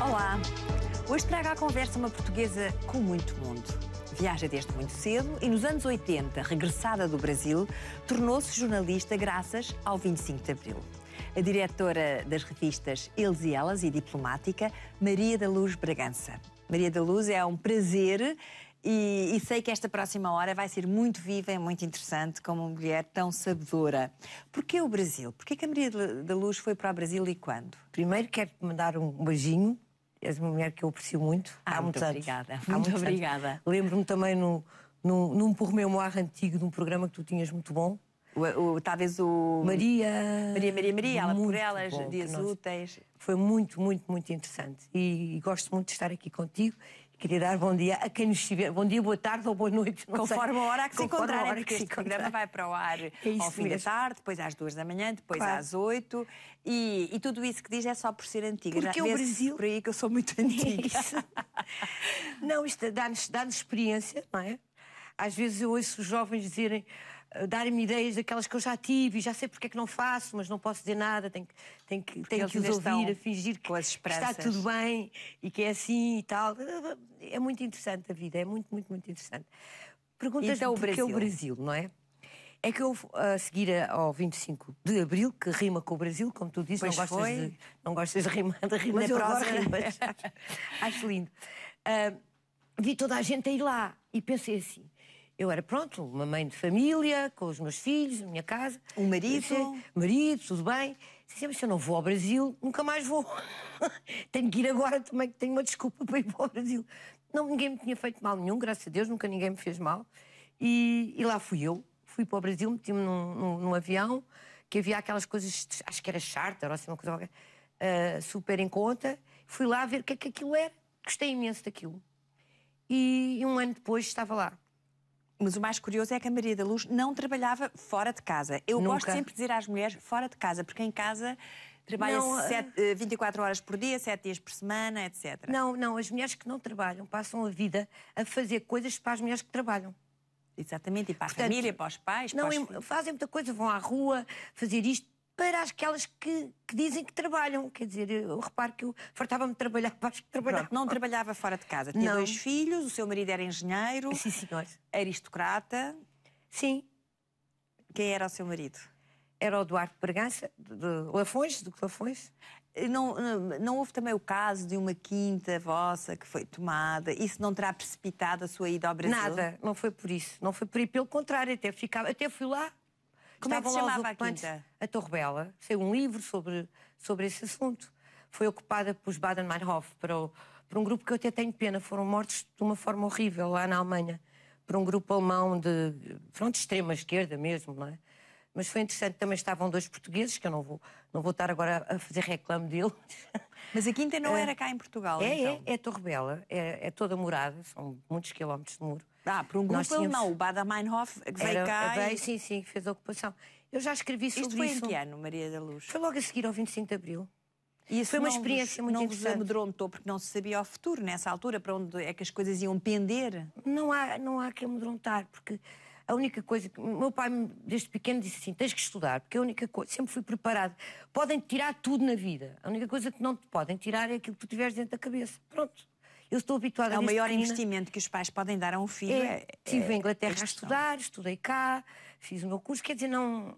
Olá! Hoje trago à conversa uma portuguesa com muito mundo. Viaja desde muito cedo e, nos anos 80, regressada do Brasil, tornou-se jornalista graças ao 25 de Abril. A diretora das revistas Eles e Elas e Diplomática, Maria da Luz Bragança. Maria da Luz, é um prazer. E, e, sei que esta próxima hora vai ser muito viva e muito interessante como uma mulher tão sabedora. Porquê o Brasil? Porquê que a Maria da Luz foi para o Brasil e quando? Primeiro quero-te mandar um beijinho. És uma mulher que eu aprecio muito. Ah, há muito obrigada. Anos. Muito, obrigada. Lembro-me também no, num, num pormenor antigo de um programa que tu tinhas muito bom, o, o, talvez o. Maria. Maria, Maria, Maria, ela por elas, bom, dias nós... úteis. Foi muito, muito, muito interessante. E, e, gosto muito de estar aqui contigo. queria dar bom dia a quem nos estiver. Bom dia, boa tarde ou boa noite. Conforme sei. a hora que se encontrarem, é hora que este encontrar. programa vai para o ar é ao fim mesmo. da tarde, depois às duas da manhã, depois claro. às oito. E, e, tudo isso que diz é só por ser antiga. Porque Já, é o Brasil... Por aí que eu sou muito antiga. É não, isto dá-nos dá experiência, não é? Às vezes eu ouço os jovens dizerem dar-me ideias daquelas que eu já tive e já sei porque é que não faço, mas não posso dizer nada, tenho que, tenho que, tenho que os ouvir, a fingir que está tudo bem e que é assim e tal. É muito interessante a vida, é muito, muito, muito interessante. Perguntas então, porque é o Brasil, não é? É que eu, a seguir ao 25 de Abril, que rima com o Brasil, como tu dizes, não gostas, de, não gostas de rimar, de rimar mas eu gosto rimas. Acho lindo. Uh, vi toda a gente a ir lá e pensei assim, eu era, pronto, uma mãe de família, com os meus filhos, minha casa. Um marido? Disse, marido, tudo bem. Dizia, assim, mas se eu não vou ao Brasil, nunca mais vou. tenho que ir agora também, que tenho uma desculpa para ir para o Brasil. Não, ninguém me tinha feito mal nenhum, graças a Deus, nunca ninguém me fez mal. E, e lá fui eu. Fui para o Brasil, meti-me num, num, num, avião, que havia aquelas coisas, acho que era charter, ou assim, uma coisa uh, super em conta. Fui lá ver o que é que aquilo era. Gostei imenso daquilo. E, e um ano depois estava lá. Mas o mais curioso é que a Maria da Luz não trabalhava fora de casa. Eu Nunca. gosto sempre de dizer às mulheres fora de casa, porque em casa trabalha não, eh, sete, 24 eh, horas por dia, 7 dias por semana, etc. Não, não, as mulheres que não trabalham passam a vida a fazer coisas para as mulheres que trabalham. Exatamente, e para Portanto, a família, para os pais, não, para os... fazem muita coisa, vão à rua fazer isto, para aquelas que, que dizem que trabalham. Quer dizer, eu reparo que eu fartava-me de trabalhar para as que trabalhavam. não trabalhava fora de casa. Tinha não. dois filhos, o seu marido era engenheiro. Sim, senhor. Aristocrata. Sim. Quem era o seu marido? Era o Eduardo Pergança de, de Lafões, do Lafões. Eh, não, não, não, houve também o caso de uma quinta vossa que foi tomada? Isso não terá precipitado a sua ida ao Brasil? Nada, não foi por isso. Não foi por aí. Pelo contrário, até, ficava, até fui lá como Estavam é que se chamava a quinta? A Torre Bela. Sei um livro sobre, sobre esse assunto. Foi ocupada pelos Baden-Meinhof, para, para um grupo que eu até tenho pena. Foram mortos de uma forma horrível lá na Alemanha, por um grupo alemão de, pronto, extrema esquerda mesmo, não é? Mas foi interessante, também estavam dois portugueses, que eu não vou, não vou estar agora a fazer reclamo deles. Mas a quinta não é, era cá em Portugal, é, é então? É, é Torre Bela, é, é toda morada, são muitos quilómetros de muro. Ah, por um grupo Nós é tínhamos... o Bader Meinhof que veio Era, cá. Veio, e... Sim, sim, fez a ocupação. Eu já escrevi sobre Isto foi isso. Em que ano, Maria da Luz? Foi logo a seguir ao 25 de Abril. E isso foi uma experiência vos, muito não interessante. Não se amedrontou porque não se sabia o futuro nessa altura, para onde é que as coisas iam pender? Não há, não há que amedrontar, porque a única coisa que. Meu pai, desde pequeno, disse assim: tens que estudar, porque a única coisa. Sempre fui preparado. Podem tirar tudo na vida. A única coisa que não te podem tirar é aquilo que tu tiveres dentro da cabeça. Pronto. Eu estou habituada é a É o maior investimento que os pais podem dar a um filho. É, é estive é, em Inglaterra é a estudar, estudei cá, fiz o meu curso, quer dizer, não.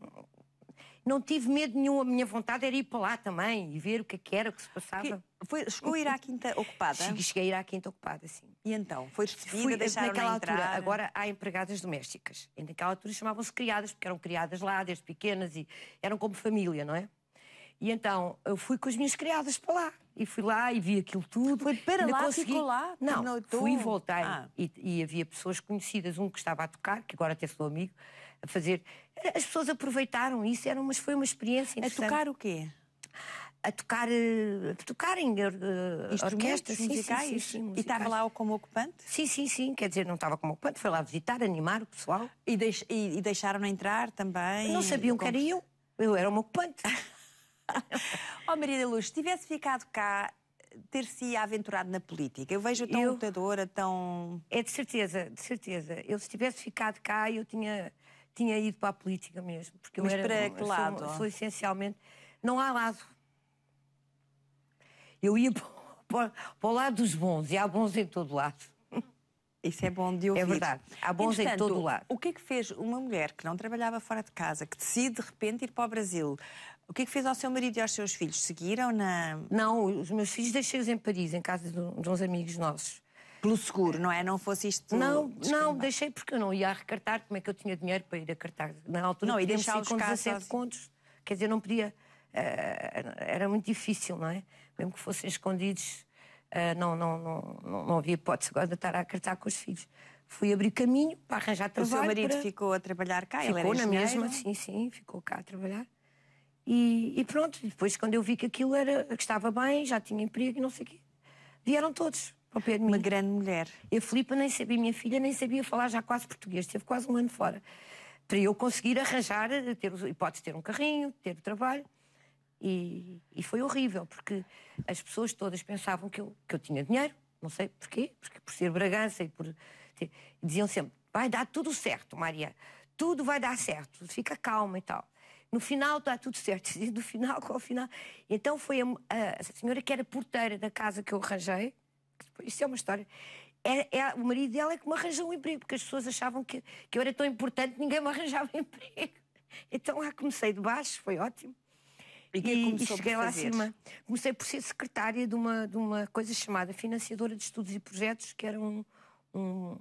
Não tive medo nenhum, a minha vontade era ir para lá também e ver o que, é que era, o que se passava. Que, foi, chegou a ir à uhum. quinta ocupada? Cheguei, cheguei a ir à quinta ocupada, sim. E então? Foi despedida, Fui, naquela altura, agora há empregadas domésticas. E naquela altura chamavam-se criadas, porque eram criadas lá desde pequenas e eram como família, não é? E então eu fui com as minhas criadas para lá e fui lá e vi aquilo tudo. Foi para lá, consegui... ficou lá? Não, não então fui e voltei. Ah. E, e, havia pessoas conhecidas, um que estava a tocar, que agora até sou amigo, a fazer. As pessoas aproveitaram isso, era uma, foi uma experiência interessante. A tocar o quê? A tocar, eh, a tocar em eh, orquestras musicais. Sim, sim, musicais. E estava lá como ocupante? Sim, sim, sim. Quer dizer, não estava como ocupante, foi lá visitar, animar o pessoal. E, deix, e, e deixaram entrar também? Não sabiam como... que era eu. Eu era uma ocupante. oh, Maria da Luz, se tivesse ficado cá, ter-se aventurado na política? Eu vejo tão eu... lutadora, tão. É de certeza, de certeza. Eu, se tivesse ficado cá, eu tinha, tinha ido para a política mesmo. Porque Mas eu era, para que lado? Sou, sou, essencialmente. Não há lado. Eu ia para, para o lado dos bons, e há bons em todo lado. Isso é bom de é ouvir. É verdade. Há bons em todo lado. O que é que fez uma mulher que não trabalhava fora de casa, que decide de repente ir para o Brasil, o que é que fez ao seu marido e aos seus filhos? Seguiram na. Não, os meus filhos deixei-os em Paris, em casa de, uns amigos nossos. Pelo seguro, não é? Não fosse isto. Não, desculpa. não, deixei porque eu não ia recartar. Como é que eu tinha dinheiro para ir a cartar? Na altura, não, e deixar os com 17 contos. Quer dizer, não podia. Uh, era muito difícil, não é? Mesmo que fossem escondidos, uh, não, não, não, não, não havia hipótese agora de estar a cartar com os filhos. Fui abrir caminho para arranjar trabalho. O seu marido para... ficou a trabalhar cá? Ficou na mesma, sim, sim, ficou cá a trabalhar. E, e, pronto, depois quando eu vi que aquilo era, que estava bem, já tinha emprego e não sei o quê, vieram todos ao pé de mim. Uma grande mulher. E a Filipa nem sabia, minha filha nem sabia falar já quase português, teve quase um ano fora. Para eu conseguir arranjar, ter, hipótese de ter um carrinho, ter trabalho. E, e, foi horrível, porque as pessoas todas pensavam que eu, que eu tinha dinheiro, não sei porquê, porque por ser Bragança e por. Ter, diziam sempre: vai dar tudo certo, Maria, tudo vai dar certo, fica calma e tal. No final está tudo certo. E do final, qual final? Então foi a, a, a, senhora que era porteira da casa que eu arranjei. Isso é uma história. É, é o marido dela é que me arranjou um emprego, porque as pessoas achavam que, que eu era tão importante, ninguém me arranjava emprego. Então lá comecei de baixo, foi ótimo. E, e, e cheguei lá acima. Comecei por ser secretária de uma, de uma coisa chamada Financiadora de Estudos e Projetos, que era um, um,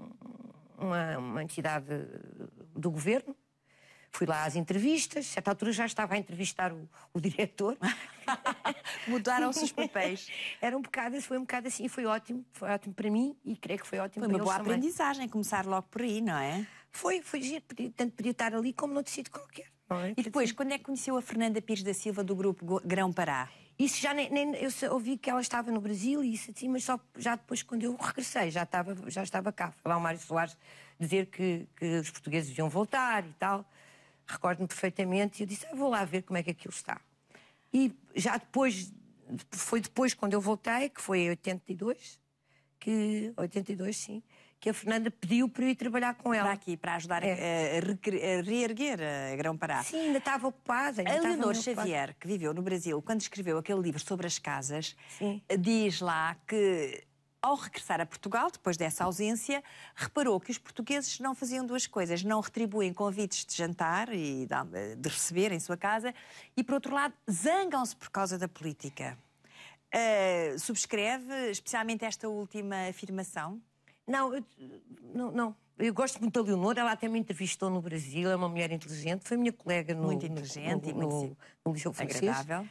uma, uma entidade do governo Fui lá às entrevistas, a certa altura já estava a entrevistar o, o diretor. Mudaram-se os papéis. Era um bocado, foi um bocado assim, foi ótimo, foi ótimo para mim e creio que foi ótimo foi para eles Foi uma boa aprendizagem, também. começar logo por aí, não é? Foi, foi giro, tanto podia estar ali como noutro sítio qualquer. É? E depois, quando é que conheceu a Fernanda Pires da Silva do grupo Grão Pará? Isso já nem, nem, eu ouvi que ela estava no Brasil e isso assim, mas só já depois quando eu regressei, já estava, já estava cá. Foi lá o Mário Soares dizer que, que os portugueses iam voltar e tal recordo-me perfeitamente, e eu disse, ah, vou lá ver como é que aquilo está. E já depois, foi depois quando eu voltei, que foi em 82, que, 82 sim, que a Fernanda pediu para eu ir trabalhar com ela. Para aqui, para ajudar é. a, a, reerguer a Grão-Pará. Sim, ainda estava ocupada. Ainda a Leonor Xavier, que viveu no Brasil, quando escreveu aquele livro sobre as casas, sim. diz lá que ao regressar a Portugal, depois dessa ausência, reparou que os portugueses não faziam duas coisas: não retribuem convites de jantar e de receber em sua casa, e por outro lado, zangam-se por causa da política. Uh, subscreve especialmente esta última afirmação? Não, eu, não, não. Eu gosto muito da Leonor, ela até me entrevistou no Brasil, é uma mulher inteligente, foi minha colega no. Muito inteligente no, no, no, no, no Liceu Francês. Agradável.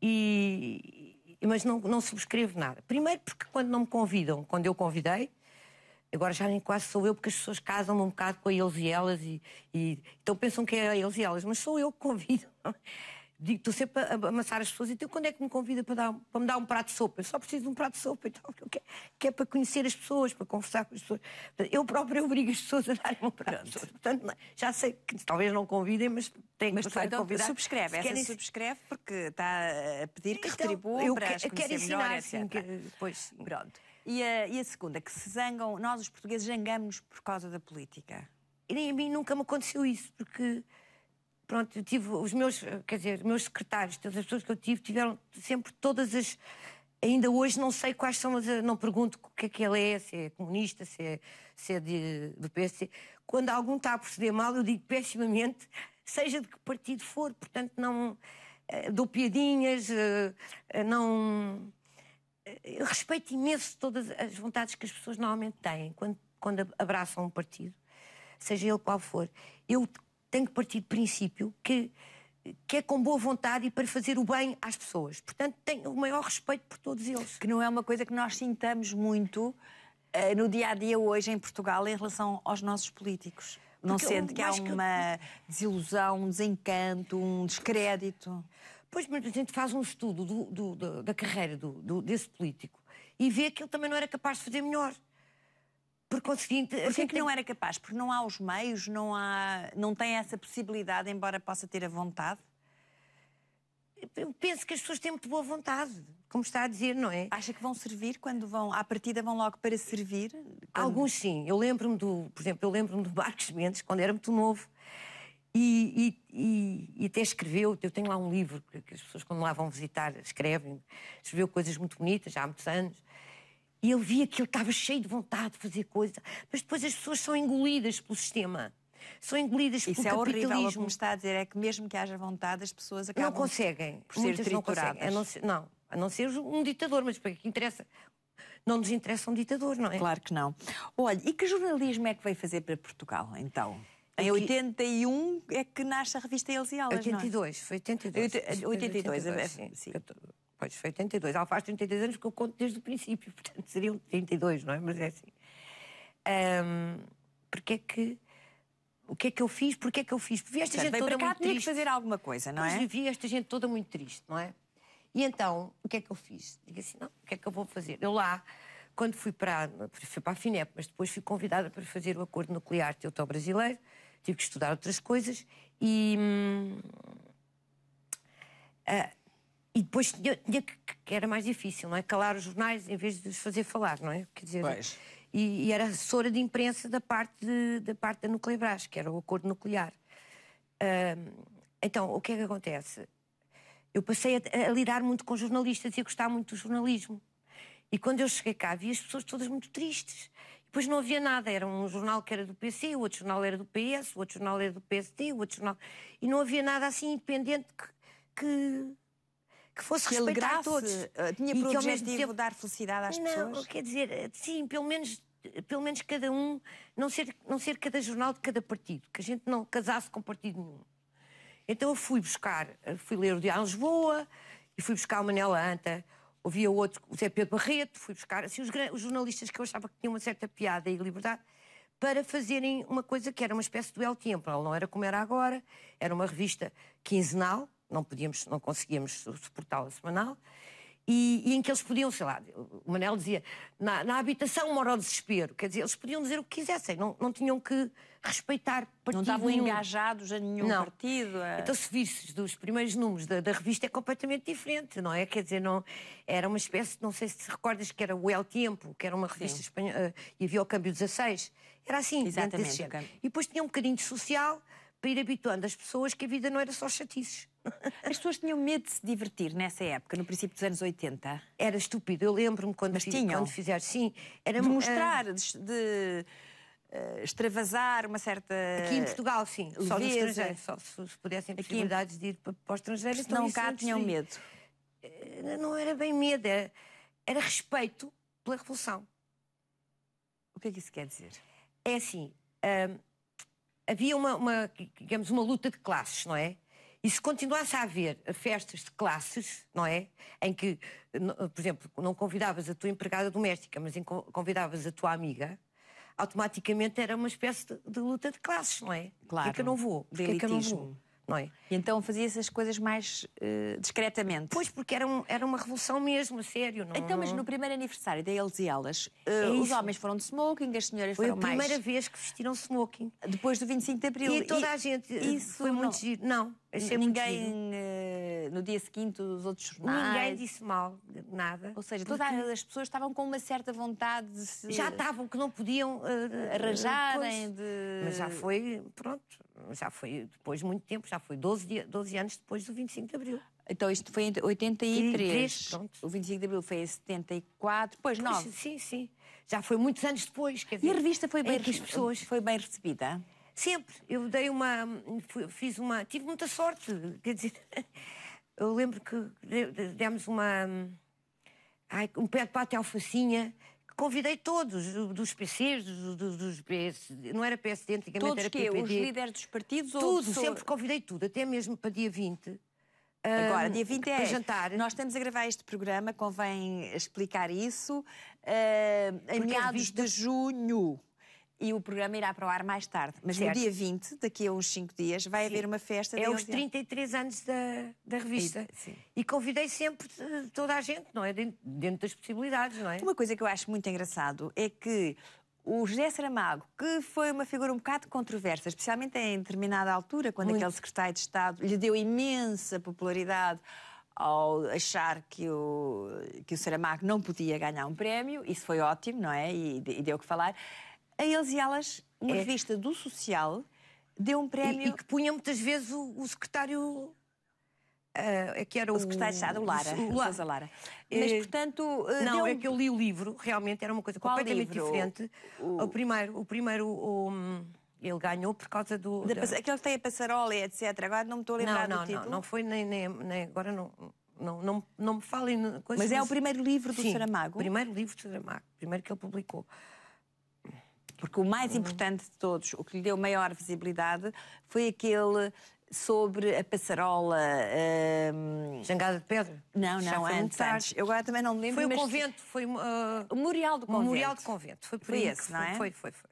E, mas não, não subscrevo nada. Primeiro porque quando não me convidam, quando eu convidei, agora já nem quase sou eu, porque as pessoas casam um bocado com eles e elas, e, e então pensam que é eles e elas, mas sou eu que convido. É? Digo, estou sempre a amassar as pessoas e então quando é que me convida para, dar, para me dar um prato de sopa? Eu só preciso de um prato de sopa, então, que, que é para conhecer as pessoas, para conversar com as pessoas. Eu própria obrigo as pessoas a darem um prato de sopa. Portanto, é, já sei que talvez não convidem, mas tem que passar então, a convidar. subscreve, essa querem... subscreve porque está a pedir que então, retribua eu para as quero, quero ensinar, melhor, sim, Que, pois, pronto. E a, e a segunda, que se zangam, nós os portugueses zangamos por causa da política. E nem a mim nunca me aconteceu isso, porque pronto, eu tive os meus, eh, quer dizer, meus secretários, todas as pessoas que eu tive, tiveram sempre todas as. Ainda hoje não sei quais são as. Eh, não pergunto o que é que ele é, se é comunista, se é, se é de, do PC. Quando algum está a proceder mal, eu digo pessimamente, seja de que partido for. Portanto, não. Eh, dou piadinhas, não. respeito imenso todas as vontades que as pessoas normalmente têm quando, quando abraçam um partido, seja ele qual for. Eu tem que partir de princípio que, que é com boa vontade e para fazer o bem às pessoas. Portanto, tenho o maior respeito por todos eles. Que não é uma coisa que nós sintamos muito uh, no dia a dia hoje em Portugal em relação aos nossos políticos. Não sendo sente que há uma que... desilusão, um desencanto, um descrédito? Pois, mas a gente faz um estudo do, do, do, da carreira desse político e vê que ele também não era capaz de fazer melhor. Por conseguinte, Porquê assim é que tem... não era capaz? Porque não há os meios, não, há, não tem essa possibilidade, embora possa ter a vontade? Eu penso que as pessoas têm muito boa vontade, como está a dizer, não é? Acha que vão servir quando vão, à partida vão logo para servir? Quando... Alguns sim. Eu lembro-me do, por exemplo, eu lembro-me do Marcos Mendes, quando era muito novo, e, e, e, até escreveu, eu tenho lá um livro que, as pessoas quando lá vão visitar escrevem, escreveu coisas muito bonitas já há muitos anos, e eu via que ele estava cheio de vontade de fazer coisa, mas depois as pessoas são engolidas pelo sistema. São engolidas Isso pelo é capitalismo. Horrível. É o que me está a dizer é que mesmo que haja vontade, as pessoas acabam não conseguem, por ser trituradas. Não, conseguem. A não, ser, não, a não ser um ditador, mas para que interessa? Não nos interessa um ditador, não é? Claro que não. Olha, e que jornalismo é que veio fazer para Portugal, então? Em 81 é que nasce a revista Eles e em 82, não é? foi 82. 82, 82 é, sim. sim. Pois, foi 82. Ela faz 32 anos que eu conto desde o princípio, portanto seriam 32, não é? Mas é assim. Um, porque é que. O que é que eu fiz? Porquê é que eu fiz? Vi esta gente toda muito triste, tinha que fazer alguma coisa, não é? Mas vi esta gente toda muito triste, não é? E então, o que é que eu fiz? Digo assim, não, o que é que eu vou fazer? Eu lá, quando fui para, fui para a FINEP, mas depois fui convidada para fazer o acordo nuclear teuto-brasileiro, tive que estudar outras coisas e. Hum, ah, e depois tinha, tinha que, que, era mais difícil, não é? Calar os jornais em vez de os fazer falar, não é? Quer dizer, pois. E, e, era assessora de imprensa da parte, de, da parte da que era o acordo nuclear. então, o que é que acontece? Eu passei a, a, lidar muito com jornalistas e a gostar muito do jornalismo. E quando eu cheguei cá, vi as pessoas todas muito tristes. depois não havia nada. Era um jornal que era do PC, o outro jornal era do PS, o outro jornal era do PSD, o outro jornal. E não havia nada assim independente que que fosse que respeitar a todos. Tinha e por objetivo tempo... dar felicidade às não, pessoas? Não, quer dizer, sim, pelo menos pelo menos cada um, não ser, não ser cada jornal de cada partido, que a gente não casasse com partido nenhum. Então eu fui buscar, fui ler o Diário Lisboa, e fui buscar o Manela Anta, ouvia outro, o Zé Pedro Barreto, fui buscar assim, os, os, jornalistas que eu achava que tinham uma certa piada e liberdade, para fazerem uma coisa que era uma espécie do El Tempo. Ela não era como era agora, era uma revista quinzenal, não podíamos, não conseguíamos suportá-la semanal, e, e, em que eles podiam, sei lá, o Manel dizia, na, na habitação mora o desespero, quer dizer, eles podiam dizer o que quisessem, não, não tinham que respeitar partido Não estavam nenhum. engajados a nenhum não. partido. É? Então, se visses dos primeiros números da, da, revista, é completamente diferente, não é? Quer dizer, não, era uma espécie, não sei se te recordas, que era o El Tempo, que era uma revista espanhola, eh, e havia o Câmbio 16. Era assim, exatamente. E depois tinha um bocadinho de social para ir habituando as pessoas que a vida não era só chatices. As pessoas tinham medo de se divertir nessa época, no princípio dos anos 80? Era estúpido. Eu lembro-me quando, Mas tinham. quando fizeram. Sim, era. De mostrar, uh... de, de uh, extravasar uma certa. Aqui em Portugal, sim. Só Só se pudessem possibilidades em... de ir para, para o estrangeiro. Então não cá tinham medo. Eh, não era bem medo, era, era respeito pela revolução. O que é que isso quer dizer? É assim, ah, havia uma, uma, digamos, uma luta de classes, não é? E se continuasse a haver festas de classes, não é? Em que, por exemplo, não convidavas a tua empregada doméstica, mas convidavas a tua amiga, automaticamente era uma espécie de, de luta de classes, não é? Claro. Porquê que eu não vou? porque elitismo? que eu não vou? Não é? E então fazia essas coisas mais uh, discretamente. Pois, porque era, um, era uma revolução mesmo, a sério. Não, então, mas é? no primeiro aniversário eles e elas, uh, os homens foram de smoking, as senhoras foi foram mais... Foi a primeira mais... vez que vestiram smoking. Depois do 25 de Abril. E toda e... a gente... Eh, isso foi não... muito giro. Não, Achei é ninguém, eh, no dia seguinte, os outros jornais. Ninguém disse mal, nada. Ou seja, todas porque... as pessoas estavam com uma certa vontade de se... Já estavam, que não podiam uh, arranjarem. De... Mas já foi, pronto, já foi depois muito tempo, já foi 12, dia, 12 anos depois do 25 de Abril. Então isto foi em 83. 83 pronto. O 25 de Abril foi em 74, depois 9. Sim, sim. Já foi muitos anos depois. Quer dizer, e a revista foi bem, é pessoas... foi bem recebida? Sempre. Eu dei uma. Fiz uma. Tive muita sorte. Quer dizer, eu lembro que demos uma. Ai, um pé de pato alfacinha. Convidei todos, dos PCs, dos, dos PS, não era PSD, antigamente todos era PPD. Todos os líderes dos partidos? Tudo, ou sempre convidei tudo, até mesmo para dia 20. Ah, Agora, dia 20 é. jantar. Nós estamos a gravar este programa, convém explicar isso. Uh, em meados de junho e o programa irá para o ar mais tarde. Mas certo. no dia 20, daqui a uns 5 dias, vai sim. haver uma festa. É os 33 anos da, da revista. Sim, sim. E convidei sempre toda a gente, não é? Dentro, dentro, das possibilidades, não é? Uma coisa que eu acho muito engraçado é que o José Saramago, que foi uma figura um bocado controversa, especialmente em determinada altura, quando muito. aquele secretário de Estado lhe deu imensa popularidade ao achar que o, que o Saramago não podia ganhar um prémio, isso foi ótimo, não é? E, e deu o que falar. A Eles e Elas, uma é. revista do social, deu um prémio... E, e que punha muitas vezes o, o secretário uh, que era o, o secretário de Estado, o Lara. O, Lara. Lara. Mas, eh, portanto... Uh, não, deu... é que eu li o livro, realmente era uma coisa Qual completamente livro? diferente. O, o, primeiro, o primeiro o, ele ganhou por causa do... Da, da... Aquele que tem a passarola e etc. Agora não me estou a lembrar não, não, do título. Não, não foi nem, nem, nem agora não... Não, não, não me falem coisas. Mas é o primeiro livro do Sim, Saramago? O primeiro livro do Saramago, primeiro que ele publicou. Porque o mais uhum. importante de todos, o que lhe deu maior visibilidade, foi aquele sobre a passarola. Um... Jangada de Pedro? Não, não, antes, antes, Eu agora também não me lembro. Foi o convento, foi. Uh... O Memorial do Convento. O Memorial do Convento, foi por foi esse, não é? Foi, foi, foi.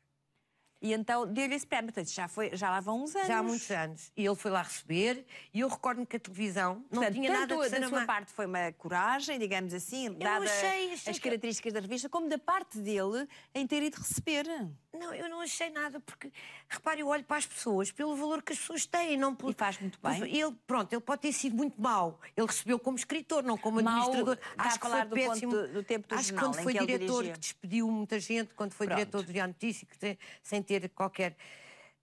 E então deu-lhe esse prémio. Portanto, já, foi, já lá vão uns anos. Já há muitos anos. E ele foi lá receber, e eu recordo-me que a televisão não Portanto, tinha nada a dizer. Da sua uma... parte foi uma coragem, digamos assim, dada achei, achei as características que... da revista, como da parte dele em ter ido receber. Não, eu não achei nada, porque, repare, eu olho para as pessoas pelo valor que as pessoas têm. Não por... E faz muito bem. Ele, pronto, ele pode ter sido muito mau. Ele recebeu como escritor, não como administrador. Acho que foi péssimo. Ponto, do tempo do Acho jornal, que quando foi que diretor, que despediu muita gente, quando foi pronto. diretor do Diário Notícia, que sem ter qualquer...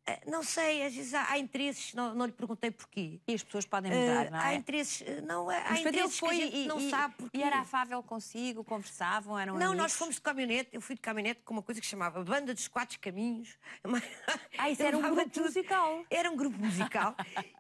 Eh, não sei, às vezes há, há interesses, não, não, lhe perguntei porquê. E as pessoas podem eh, mudar, uh, não é? Há interesses, não, há é? interesses foi, eh, que a gente e, não e, sabe porquê. E era afável consigo, conversavam, eram Não, amigos. nós fomos de caminhonete, eu fui de caminhonete com uma coisa que chamava Banda dos Quatro Caminhos. Ah, isso era um grupo tudo. musical. Era um grupo musical.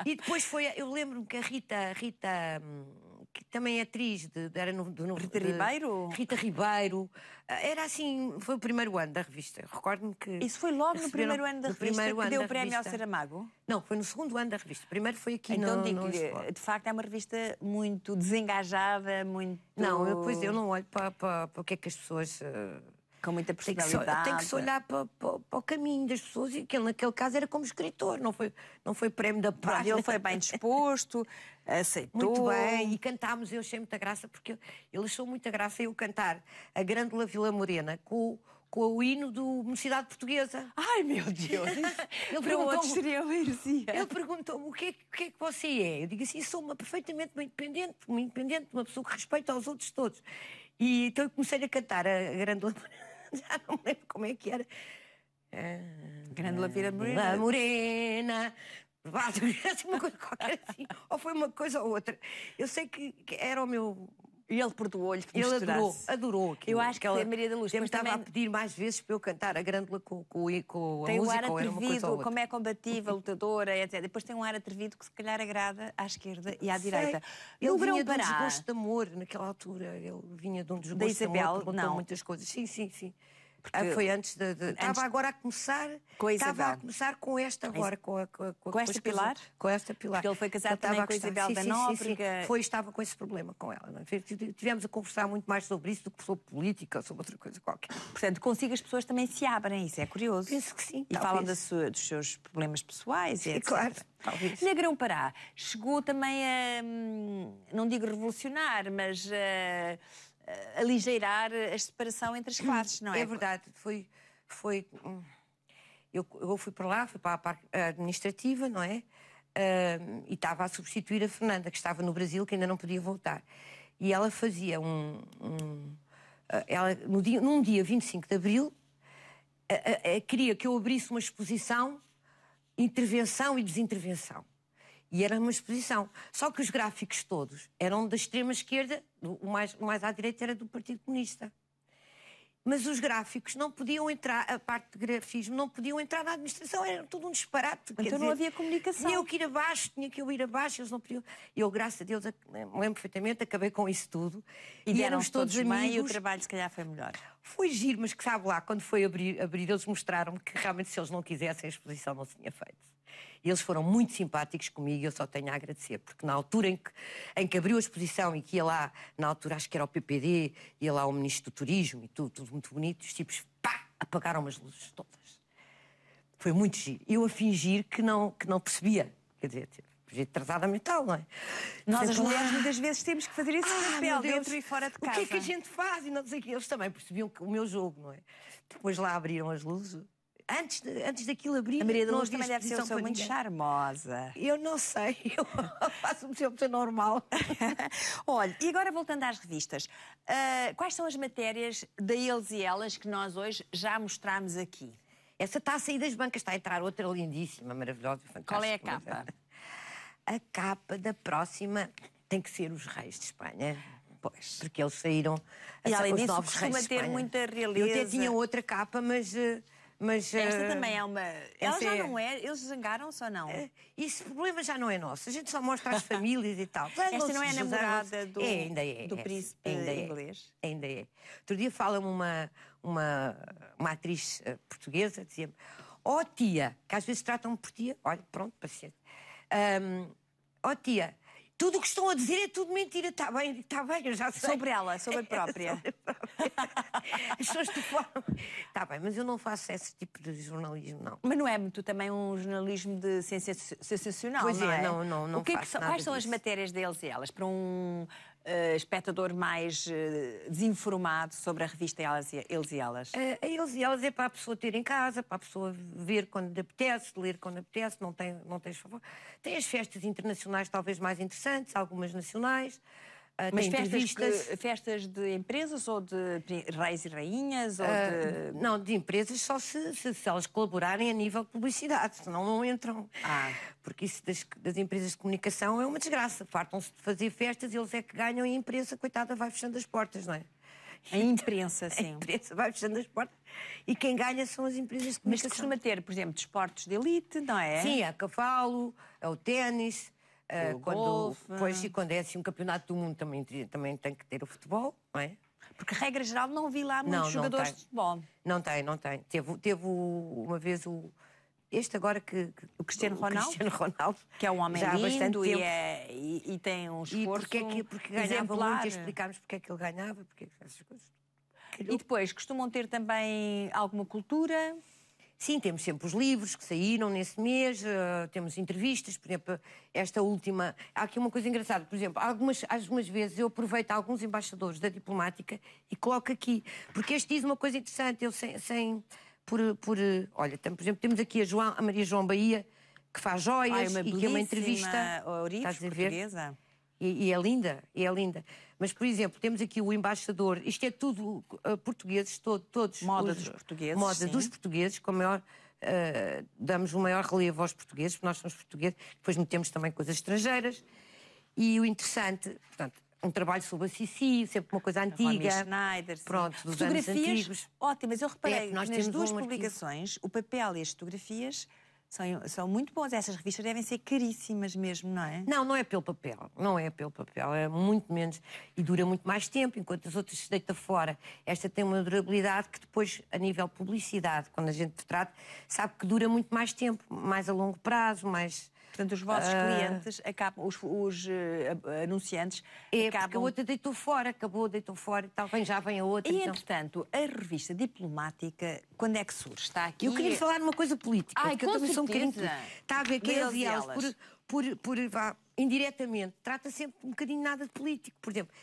e depois foi, eu lembro-me que a Rita, Rita hum, que também é atriz de, de era no, do, Rita de, Ribeiro. Rita Ribeiro. Ah, era assim, foi o primeiro ano da revista. Recordo-me que. Isso foi logo no primeiro ano da revista primeiro que deu o prémio revista. ao Saramago? Não, foi no segundo ano da revista. Primeiro foi aqui então, no Então digo-lhe, de facto é uma revista muito desengajada, muito. Não, eu, pois eu não olho para, para, para o que é que as pessoas. Uh com muita personalidade. Tem que se, olhar para, para, para, o caminho das pessoas e que ele, naquele caso, era como escritor, não foi, não foi prémio da parte. Ele foi bem disposto, aceitou. Muito bem, e cantámos, eu achei muita graça, porque ele achou muita graça eu cantar a Grândola Vila Morena com com o hino do Mocidade Portuguesa. Ai, meu Deus! ele perguntou seria heresia. Ele perguntou-me o que, é, que, é, que você é. Eu digo assim, sou uma perfeitamente uma independente, uma independente, uma pessoa que respeita aos outros todos. E então eu comecei a cantar a Grande já não lembro como é que era. Ah, eh, Grande Laveira Morena. La Morena. Uma coisa qualquer assim. ou foi uma coisa ou outra. Eu sei que, que era o meu e ele perdoou-lhe que Ele adorou, adorou aquilo. Eu acho que, ela, a Maria da Luz ele estava também... a pedir mais vezes para eu cantar a Grândola com, com, com a tem música. Tem um ar atrevido, como é combativa, lutadora, etc. Depois tem um ar atrevido que se calhar agrada à esquerda e à direita. Ele, ele vinha de um desgosto de amor naquela altura. Ele vinha de um desgosto da Isabel, de amor, não. muitas coisas. Sim, sim, sim. Ah, porque foi antes de. estava antes... agora a começar. Com Estava a começar com esta agora, com, a, com, a, com, com esta Pilar? Com esta Pilar. Porque ele foi casado também com a Isabel sim, da sim, Sim, Foi, estava com esse problema com ela. É? Tivemos a conversar muito mais sobre isso do que sobre política ou sobre outra coisa qualquer. Portanto, consigo as pessoas também se abrem, isso é curioso. Penso que sim. E falam sua, dos seus problemas pessoais e etc. Claro. Talvez. Negrão Pará chegou também a, hum, não digo revolucionar, mas a, eh, aligeirar a separação entre as classes, não é? É verdade, foi. foi hum, eu, eu fui para lá, fui para a parte administrativa, não é? Uh, e estava a substituir a Fernanda, que estava no Brasil, que ainda não podia voltar. E ela fazia um. um ah, ela, no dia, num dia 25 de abril, queria que eu abrisse uma exposição intervenção e desintervenção. E era uma exposição. Só que os gráficos todos eram da extrema esquerda, o mais, o mais à direita era do Partido Comunista. Mas os gráficos não podiam entrar, a parte de grafismo, não podiam entrar na administração, era tudo um disparate. Então dizer, não havia comunicação. Tinha eu que ir abaixo, tinha que eu ir abaixo, eles não podiam. Eu, graças a Deus, lembro perfeitamente, acabei com isso tudo. E, e éramos todos, todos amigos. Bem, e o trabalho, se calhar, foi melhor. Foi giro, mas que sabe lá, quando foi abrir, abrir eles mostraram que realmente, se eles não quisessem, a exposição não se tinha feito. E eles foram muito simpáticos comigo e eu só tenho a agradecer, porque na altura em que, em que abriu a exposição e que ia lá, na altura acho que era o PPD, ia lá o Ministro do Turismo e tudo, tudo muito bonito, os tipos, pá, apagaram as luzes todas. Foi muito giro. Eu a fingir que não, que não percebia, quer dizer, tipo, de tratada mental, não é? Nós, as mulheres, muitas vezes temos que fazer esse ah, papel dentro e fora de casa. O que é que a gente faz? E não sei o que. Eles também percebiam que o meu jogo, não é? Depois lá abriram as luzes, antes, antes daquilo abrir, a Maria da Luz também deve ser uma pessoa muito charmosa. Eu não sei, eu faço-me pessoa normal. Olha, e agora voltando às revistas, uh, quais são as matérias da Eles e Elas que nós hoje já mostramos aqui? Essa está a sair das bancas, está a entrar outra lindíssima, maravilhosa, fantástica. Qual é a capa? A capa da próxima tem que ser os reis de Espanha. Pois. Porque eles saíram. E além disso, costuma ter muita realidade Eu até tinha outra capa, mas... Uh, mas, Esta uh, também é uma. É ela já é... não é. Eles zangaram-se ou não? Uh, eh, esse problema já não é nosso. A gente só mostra às famílias e tal. Mas Esta não é a namorada do, é, ainda é, do é, príncipe ainda é, inglês. É, ainda é. Outro dia fala-me uma, uma, uma atriz eh, portuguesa, dizia-me: Ó oh, tia, que às vezes tratam-me por tia, olha, pronto, paciente. Um, Ó oh, tia, tudo o que estão a dizer é tudo mentira, está bem, está bem, eu já sei. Sobre ela, sobre a própria. As pessoas te falam. Está bem, mas eu não faço esse tipo de jornalismo, não. Mas não é muito também um jornalismo de sensacional, pois não é? é? Não, não, não o que, é que são, Quais disso. são as matérias deles e elas? Para um uh, espectador mais uh, desinformado sobre a revista Elas e, Eles e Elas? Uh, a Eles e Elas é para a pessoa ter em casa, para a pessoa ver quando lhe apetece, ler quando lhe apetece, não tem, não tem favor. Tem as festas internacionais talvez mais interessantes, algumas nacionais. Ah, Mas festas, que, festas de empresas ou de reis e rainhas? Ou ah, de... Não, de empresas só se, se, se, elas colaborarem a nível de publicidade, senão não entram. Ah. Porque isso das, das empresas de comunicação é uma desgraça. Fartam-se de fazer festas e eles é que ganham e a imprensa, coitada, vai fechando as portas, não é? A imprensa, sim. A imprensa vai fechando as portas e quem ganha são as empresas de comunicação. Mas costuma ter, por exemplo, desportos de elite, não é? Sim, a é cavalo, é o ténis, Uh, quando, Pois, e quando é assim um campeonato do mundo também, também tem que ter o futebol, não é? Porque, regra geral, não vi lá muitos não, não jogadores tem. de futebol. Não tem, não tem. Teve, teve uma vez o. Este agora que. que o Cristiano o Ronaldo? Cristiano Ronaldo. Que é um homem lindo e, é, e, e, tem um esforço. E porque, é que, porque ganhava exemplar. muito e explicámos porque é que ele ganhava, porque essas coisas. Calhou. E depois, costumam ter também alguma cultura? Sim, temos sempre os livros que saíram nesse mês, uh, temos entrevistas, por exemplo, esta última. Há aqui uma coisa engraçada, por exemplo, algumas, algumas vezes eu aproveito alguns embaixadores da diplomática e coloco aqui, porque este diz uma coisa interessante, eu sem. sem por, por, eh, olha, tem, por exemplo, temos aqui a, João, a Maria João Bahia, que faz joias Ai, uma e que é uma entrevista. Ourives, estás a ver? E, e é linda, e é linda. Mas, por exemplo, temos aqui o embaixador, isto é tudo uh, portugueses, to, todos. Moda os, dos portugueses. Moda sim. dos portugueses, com maior. Uh, damos o maior relevo aos portugueses, porque nós somos portugueses, depois metemos também coisas estrangeiras. E o interessante, portanto, um trabalho sobre a Sissi, sempre uma coisa antiga. Schneider, pronto, sim. dos fotografias anos antigos. ótimas. Eu é, reparei é, nós nas duas publicações, arquivo. o papel e as fotografias são, são muito bons. Essas revistas devem ser caríssimas mesmo, não é? Não, não é pelo papel. Não é pelo papel. É muito menos e dura muito mais tempo, enquanto as outras se deita fora. Esta tem uma durabilidade que depois, a nível publicidade, quando a gente trata, sabe que dura muito mais tempo, mais a longo prazo, mais Portanto, os vossos uh... clientes, acabam, os, os uh, anunciantes... É, acabam... porque a outra deitou fora, acabou, deitou fora e tal, vem, já vem a outra. E, então... entretanto, a revista diplomática, quando é que surge? Está aqui... Eu queria falar uma coisa política, Ai, que eu também sou um bocadinho... Está a ver que é eles e elas, por, por, por, indiretamente, trata sempre um bocadinho nada de político. Por exemplo,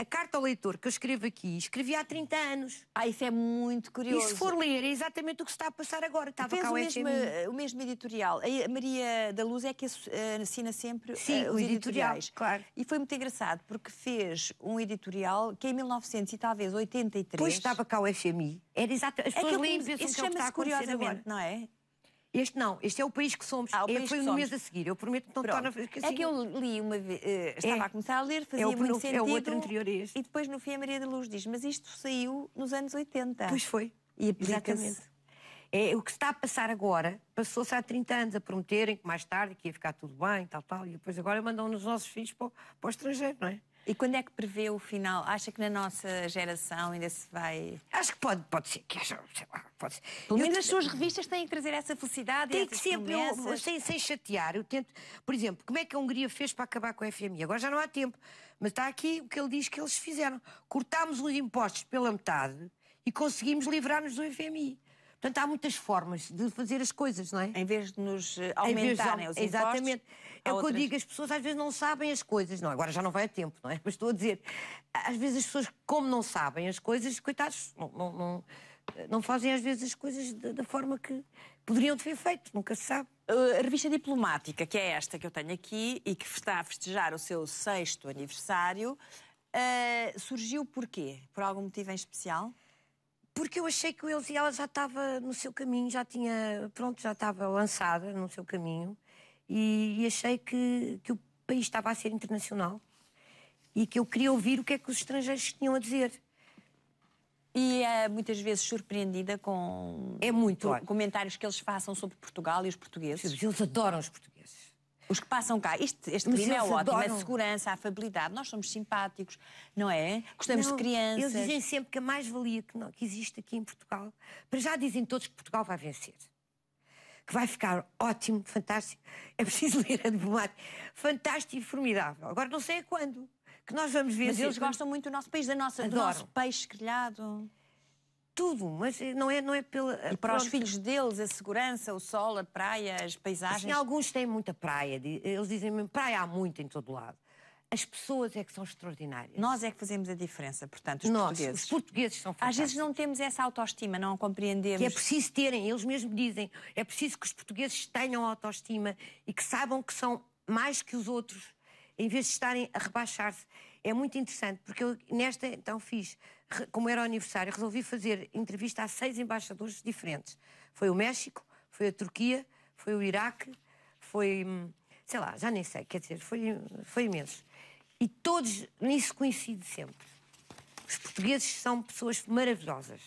a carta ao leitor que eu escrevo aqui, escrevi há 30 anos. Ah, isso é muito curioso. E se for ler, é exatamente o que se está a passar agora. Estava cá o, mesmo, o mesmo editorial. A Maria da Luz é que eh, assina sempre Sim, uh, os editoriais. claro. E foi muito engraçado, porque fez um editorial que é em 1900 e talvez 83... Pois estava cá o FMI. Era exatamente... As é pessoas é limpam-se o que está agora. não é? Este não, este é o país que somos. Ah, este foi no mês a seguir, eu prometo que não torna. Assim, é que eu assim, li uma vez, uh, eh, é. estava é, a começar a ler, fazia é o, muito sentido. É o outro anterior a este. E depois no fim a Maria da Luz diz, mas isto saiu nos anos 80. Pois foi. E exatamente É, o que está a passar agora, passou-se há 30 anos a prometerem que mais tarde que ia ficar tudo bem, tal, tal, e depois agora mandam os nossos filhos para, para o estrangeiro, não é? E quando é que prevê o final? Acha que na nossa geração ainda se vai. Acho que pode, pode ser, que pode ser. Pelo menos eu... as suas revistas têm que trazer essa felicidade. Tem que sempre, eu, sem, sem chatear. Eu tento, por exemplo, como é que a Hungria fez para acabar com a FMI? Agora já não há tempo. Mas está aqui o que ele diz que eles fizeram. Cortámos os impostos pela metade e conseguimos livrar-nos do FMI. Portanto, há muitas formas de fazer as coisas, não é? Em vez de nos eh, aumentarem de, os impostos... Exatamente. É o que eu digo, as pessoas às vezes não sabem as coisas. Não, agora já não vai a tempo, não é? Mas estou a dizer, às vezes as pessoas, como não sabem as coisas, coitados, não, não, não, não fazem às vezes as coisas da, da forma que poderiam ter feito, nunca se sabe. Eh, a revista diplomática, que é esta que eu tenho aqui e que está a festejar o seu sexto aniversário, uh, surgiu por quê? Por algum motivo em especial? porque eu achei que o eles e ela já estava no seu caminho, já tinha, pronto, já estava lançada no seu caminho e, e achei que, que o país estava a ser internacional e que eu queria ouvir o que é que os estrangeiros tinham a dizer. E é muitas vezes surpreendida com, é muito, com comentários que eles façam sobre Portugal e os portugueses. Eles adoram os portugueses. Os que passam cá, este, este clima é ótimo, é adoram. a segurança, a afabilidade, nós somos simpáticos, não é? Gostamos não, de crianças. Eles dizem sempre que a mais-valia que, que, existe aqui em Portugal, para já dizem todos que Portugal vai vencer. Que vai ficar ótimo, fantástico. É preciso ler a diplomática. Fantástico e formidável. Agora não sei a quando. Que nós vamos vencer. Mas eles gostam muito do nosso país, da nossa, do nosso peixe grelhado tudo, mas não é, não é pela. E para pronto. os filhos deles, a segurança, o sol, a praia, as paisagens. Sim, alguns têm muita praia, eles dizem mesmo, praia há muito em todo lado. As pessoas é que são extraordinárias. Nós é que fazemos a diferença, portanto, os Nós, portugueses. Os portugueses são fantásticos. Às vezes não temos essa autoestima, não a compreendemos. Que é preciso terem, eles mesmos dizem, é preciso que os portugueses tenham autoestima e que saibam que são mais que os outros, em vez de estarem a rebaixar-se. É muito interessante, porque eu nesta então fiz como era o aniversário, resolvi fazer entrevista a seis embaixadores diferentes. Foi o México, foi a Turquia, foi o Iraque, foi. Hum, sei lá, já nem sei, quer dizer, foi, foi imenso. E todos nisso coincidem sempre. Os portugueses são pessoas maravilhosas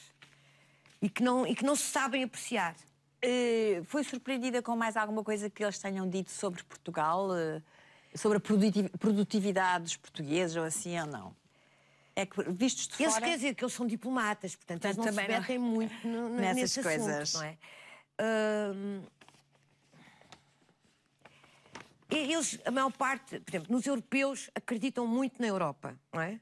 e que não, e que não se sabem apreciar. Uh, foi surpreendida com mais alguma coisa que eles tenham dito sobre Portugal? Uh, sobre a produtividade dos portugueses ou assim ou não? é que vistos de eles fora... Eles quer dizer que eles são diplomatas, portanto, portanto eles não se metem não... muito no, no, nessas nesse coisas. Assunto, não é? Hum... Eles, a maior parte, por exemplo, nos europeus acreditam muito na Europa, não é?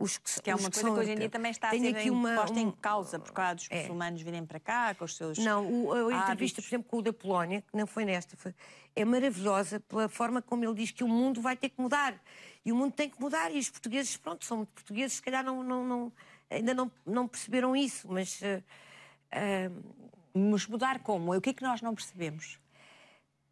Os que, que é uma que coisa que hoje em dia também está a ser aqui uma, posta em causa por causa dos é. muçulmanos virem para cá com os seus. Não, o, a entrevista, por exemplo, com o da Polónia, que não foi nesta, foi, é maravilhosa pela forma como ele diz que o mundo vai ter que mudar e o mundo tem que mudar e os portugueses, pronto, são muito portugueses, se calhar não, não, não ainda não, não, perceberam isso, mas... Uh, mas mudar como? O que é que nós não percebemos?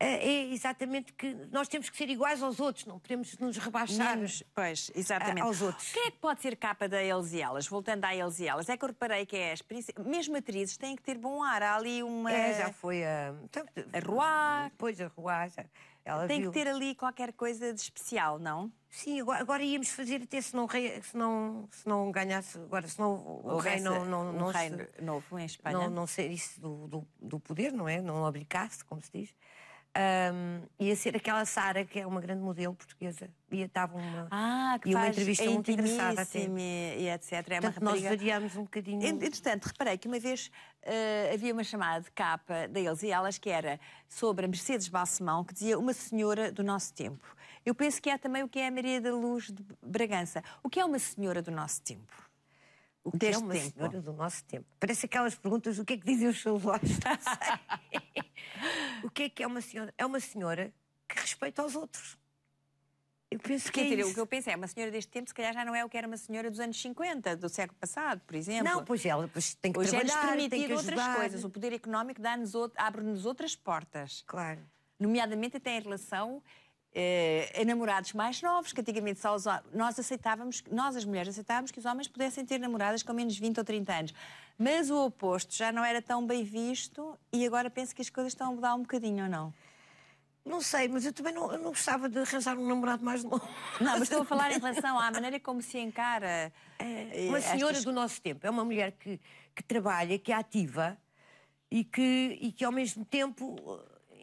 Eh, é exatamente que nós temos que ser iguais aos outros, não podemos nos rebaixar Menos, pois, exatamente. aos outros. que é que pode ser capa da Eles e Elas? Voltando a Eles e Elas, é que eu reparei que é as princip... mesmo atrizes têm que ter bom ar. Há ali uma. É, já foi a. Então, a Roar. Depois a Roar. Já... Ela Tem viu. que ter ali qualquer coisa de especial, não? Sim, agora, agora íamos fazer até se não, rei, se não, se não ganhasse, agora se não o, o rei não, não, um não, rei se, novo em Espanha. Não, não ser isso do, do, do, poder, não é? Não abricasse, como se diz. Um, ia ser aquela Sara, que é uma grande modelo portuguesa. Ia estava uma, ah, que e uma entrevista muito engraçada até. E etc. É Portanto, nós variámos um bocadinho. Entretanto, reparei que uma vez uh, havia uma chamada de capa deles e elas que era sobre a Mercedes Balsemão, que dizia uma senhora do nosso tempo. Eu penso que é também o que é a Maria da Luz de Bragança. O que é uma senhora do nosso tempo? O que Deste é uma tempo. senhora do nosso tempo? Parece aquelas perguntas, o que é que dizem os seus olhos? o que é que é uma senhora? É uma senhora que respeita aos outros. Eu penso que é dizer, isso. o que eu penso é, uma senhora deste tempo se calhar já não é o que era uma senhora dos anos 50, do século passado, por exemplo. Não, pois ela pois tem que Hoje é trabalhar, é tem que outras coisas. O poder económico abre-nos outras portas. Claro. Nomeadamente até em relação eh, namorados mais novos, que antigamente só os, nós aceitávamos, nós as mulheres aceitávamos que os homens pudessem ter namoradas com menos 20 ou 30 anos. Mas o oposto já não era tão bem visto e agora penso que as coisas estão a mudar um bocadinho ou não? Não sei, mas eu também não, eu não gostava de arranjar um namorado mais novo. Não, mas estou a falar em relação à maneira como se encara. É, eh, uma senhora do nosso tempo é uma mulher que, que trabalha, que é ativa e que, e que ao mesmo tempo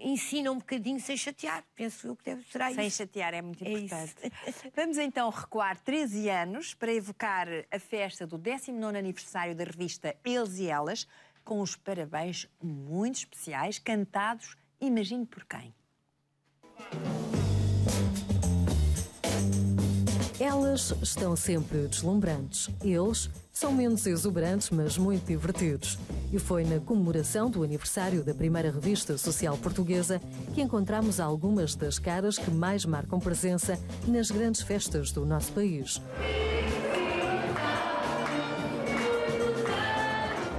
ensina um bocadinho sem chatear. Penso eu que deve, ser sem isso. Sem chatear é muito é importante. É Vamos então recuar 13 anos para evocar a festa do 19 aniversário da revista Eles e Elas, com os parabéns muito especiais, cantados, imagino por quem. Elas estão sempre deslumbrantes. Eles são menos exuberantes, mas muito divertidos. E foi na comemoração do aniversário da primeira revista social portuguesa que encontramos algumas das caras que mais marcam presença nas grandes festas do nosso país.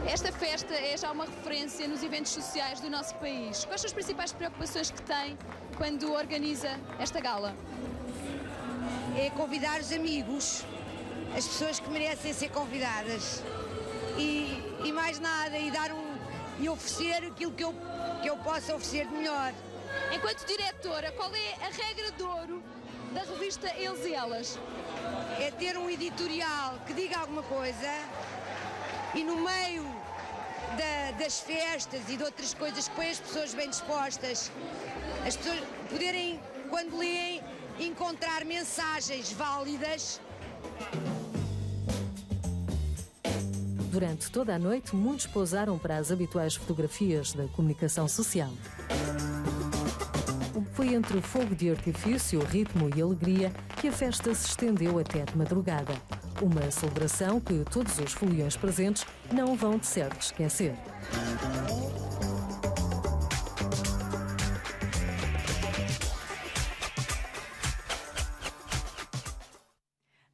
Esta festa é já uma referência nos eventos sociais do nosso país. Quais são as principais preocupações que tem quando organiza esta gala? é convidar os amigos, as pessoas que merecem ser convidadas. E, e mais nada, e dar um, e oferecer aquilo que eu, que eu posso oferecer de melhor. Enquanto diretora, qual é a regra de ouro da revista Eles e Elas? É ter um editorial que diga alguma coisa e no meio da, das festas e de outras coisas que põe as pessoas bem dispostas, as pessoas poderem, quando leem, encontrar mensagens válidas. Durante toda a noite, muitos pousaram para as habituais fotografias da comunicação social. Foi entre fogo de artifício, ritmo e alegria que a festa se estendeu até de madrugada. Uma celebração que todos os foliões presentes não vão de certo esquecer.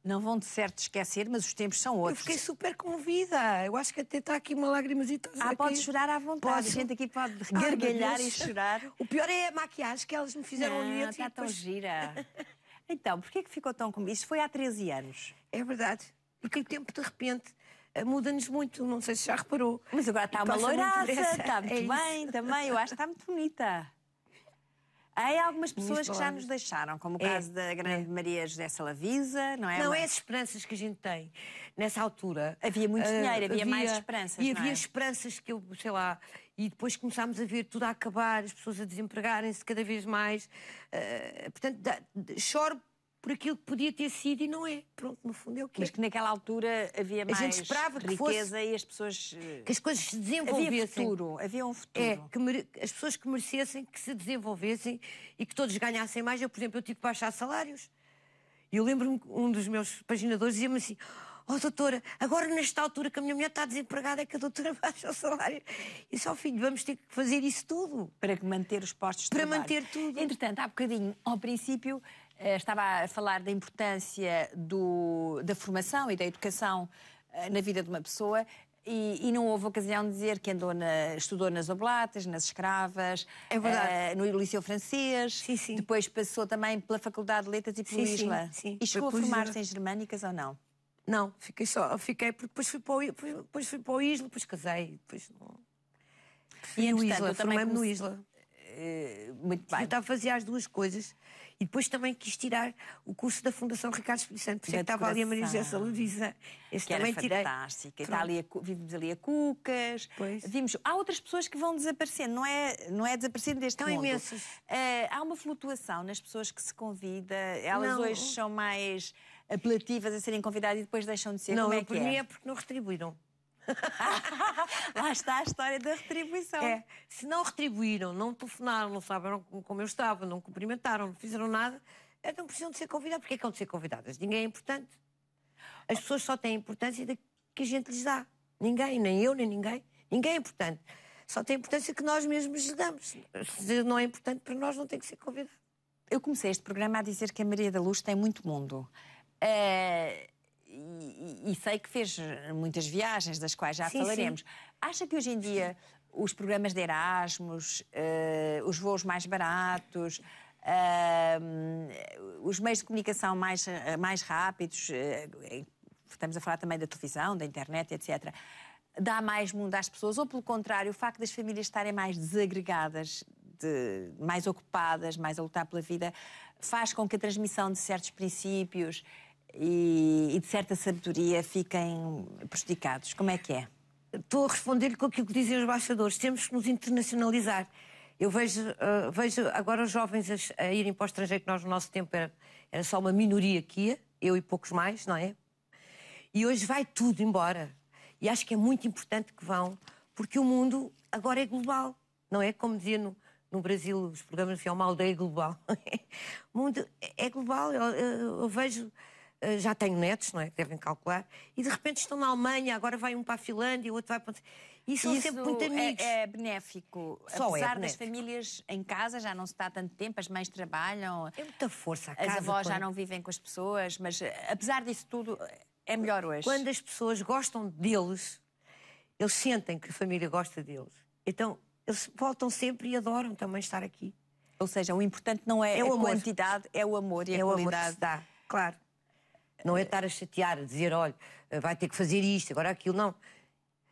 Não vão de certo esquecer, mas os tempos são outros. Eu fiquei super convida. Eu acho que até está aqui uma lágrimazinha Ah, aqui. pode chorar à vontade. Posso? A gente aqui pode ah, gargalhar e chorar. O pior é a maquiagem que elas me fizeram Não, está assim, tão gira. então, porquê que ficou tão comigo? Isto foi há 13 anos. É verdade. Porque o tempo, de repente, eh, muda-nos muito. Não sei se já reparou. Mas agora está uma loiraça, está muito, muito é bem também. Eu acho que está muito bonita. Há algumas pessoas que já nos deixaram, como o é, caso da é. grande é. Maria José Salavisa, não é? Não, é mas... é as esperanças que a gente tem. Nessa altura... Havia muito ah, dinheiro, havia, havia mais esperanças, E havia é? esperanças que eu, sei lá... E depois começámos a ver tudo a acabar, as pessoas a desempregarem-se cada vez mais. Uh, portanto, da, choro por aquilo que podia ter sido e não é. Pronto, no fundo é o que Mas é. que naquela altura havia mais a gente esperava que riqueza fosse, e as pessoas... Eh, que as coisas se desenvolvessem. Havia futuro, havia um futuro. É, que mere... as pessoas que merecessem que se desenvolvessem e que todos ganhassem mais. Eu, por exemplo, eu tive que baixar salários. E eu lembro-me um dos meus paginadores dizia-me assim... Oh, doutora, agora nesta altura que a minha mulher está desempregada é que a doutora baixa o salário. E só, filho, vamos ter que fazer isso tudo. Para manter os postos de Para trabalho. manter tudo. Entretanto, há bocadinho, ao princípio, eh, estava a falar da importância do, da formação e da educação eh, na vida de uma pessoa. E, e, não houve ocasião de dizer que andou na, estudou nas oblatas, nas escravas, é uh, no Liceu Francês, sim, sim. depois passou também pela Faculdade de Letras e pelo sim, Isla. Sim, E chegou a formar-se em germânicas ou não? Não, fiquei só, fiquei, porque depois fui para o, depois, depois fui para o Isla, depois casei, depois não. E, no Isla, formei-me no Isla. muito bem. Eu estava a fazer as duas coisas. E depois também quis tirar o curso da Fundação Ricardo Espírito Santo, por é estava ali a Maria José Saludiza. Esse que também era tirei. fantástica. Está ali a, vimos ali a Cucas. Pois. Vimos, há outras pessoas que vão desaparecendo, não é, não é desaparecendo deste Estão mundo. imensos. Uh, eh, há uma flutuação nas pessoas que se convida, elas não. hoje são mais apelativas a serem convidadas e depois deixam de ser. Não, Como é eu, por é? mim é porque não retribuíram. Lá está a história da retribuição. É. Se não retribuíram, não telefonaram, não sabem como eu estava, não cumprimentaram, não fizeram nada, não precisam de ser convidadas. Porquê é que hão de ser convidadas? Ninguém é importante. As pessoas só têm importância da que a gente lhes dá. Ninguém, nem eu, nem ninguém. Ninguém é importante. Só tem importância que nós mesmos lhes damos. Se não é importante para nós, não tem que ser convidado. Eu comecei este programa a dizer que a Maria da Luz tem muito mundo. É e, e, sei que fez muitas viagens, das quais já sim, falaremos. Sim. Acha que hoje em dia os programas de Erasmus, uh, os voos mais baratos, uh, os meios de comunicação mais, eh, mais rápidos, uh, estamos a falar também da televisão, da internet, etc., dá mais mundo às pessoas? Ou, pelo contrário, o facto das famílias estarem mais desagregadas, de, mais ocupadas, mais a lutar pela vida, faz com que a transmissão de certos princípios e, e de certa sabedoria fiquem prejudicados? Como é que é? Estou a responder-lhe com aquilo que dizem os embaixadores. Temos que nos internacionalizar. Eu vejo, uh, vejo agora os jovens a, a, irem para o estrangeiro, que nós no nosso tempo era, era só uma minoria aqui eu e poucos mais, não é? E hoje vai tudo embora. E acho que é muito importante que vão, porque o mundo agora é global, não é? Como dizia no, no Brasil, os programas de uma aldeia é global. É? o mundo é, é global, eu, eu, eu vejo eh, já tenho netos, não é? Devem calcular. E de repente estão na Alemanha, agora vai um para a Finlândia, o outro vai para. E são Isso sempre muito é- amigos. É, é benéfico. Só é Apesar é benéfico. das famílias em casa, já não se está tanto tempo, as mães trabalham. É muita força a casa. As avós quando... já não vivem com as pessoas, mas eh, apesar disso tudo, é melhor hoje. Quando as pessoas gostam deles, eles sentem que a família gosta deles. Então, eles voltam sempre e adoram também estar aqui. Ou seja, o importante não é, é a amor. quantidade, é o amor e é a o qualidade. Amor que se dá, claro. Não é estar a chatear, a dizer, olha, eh, vai ter que fazer isto, agora aquilo, não.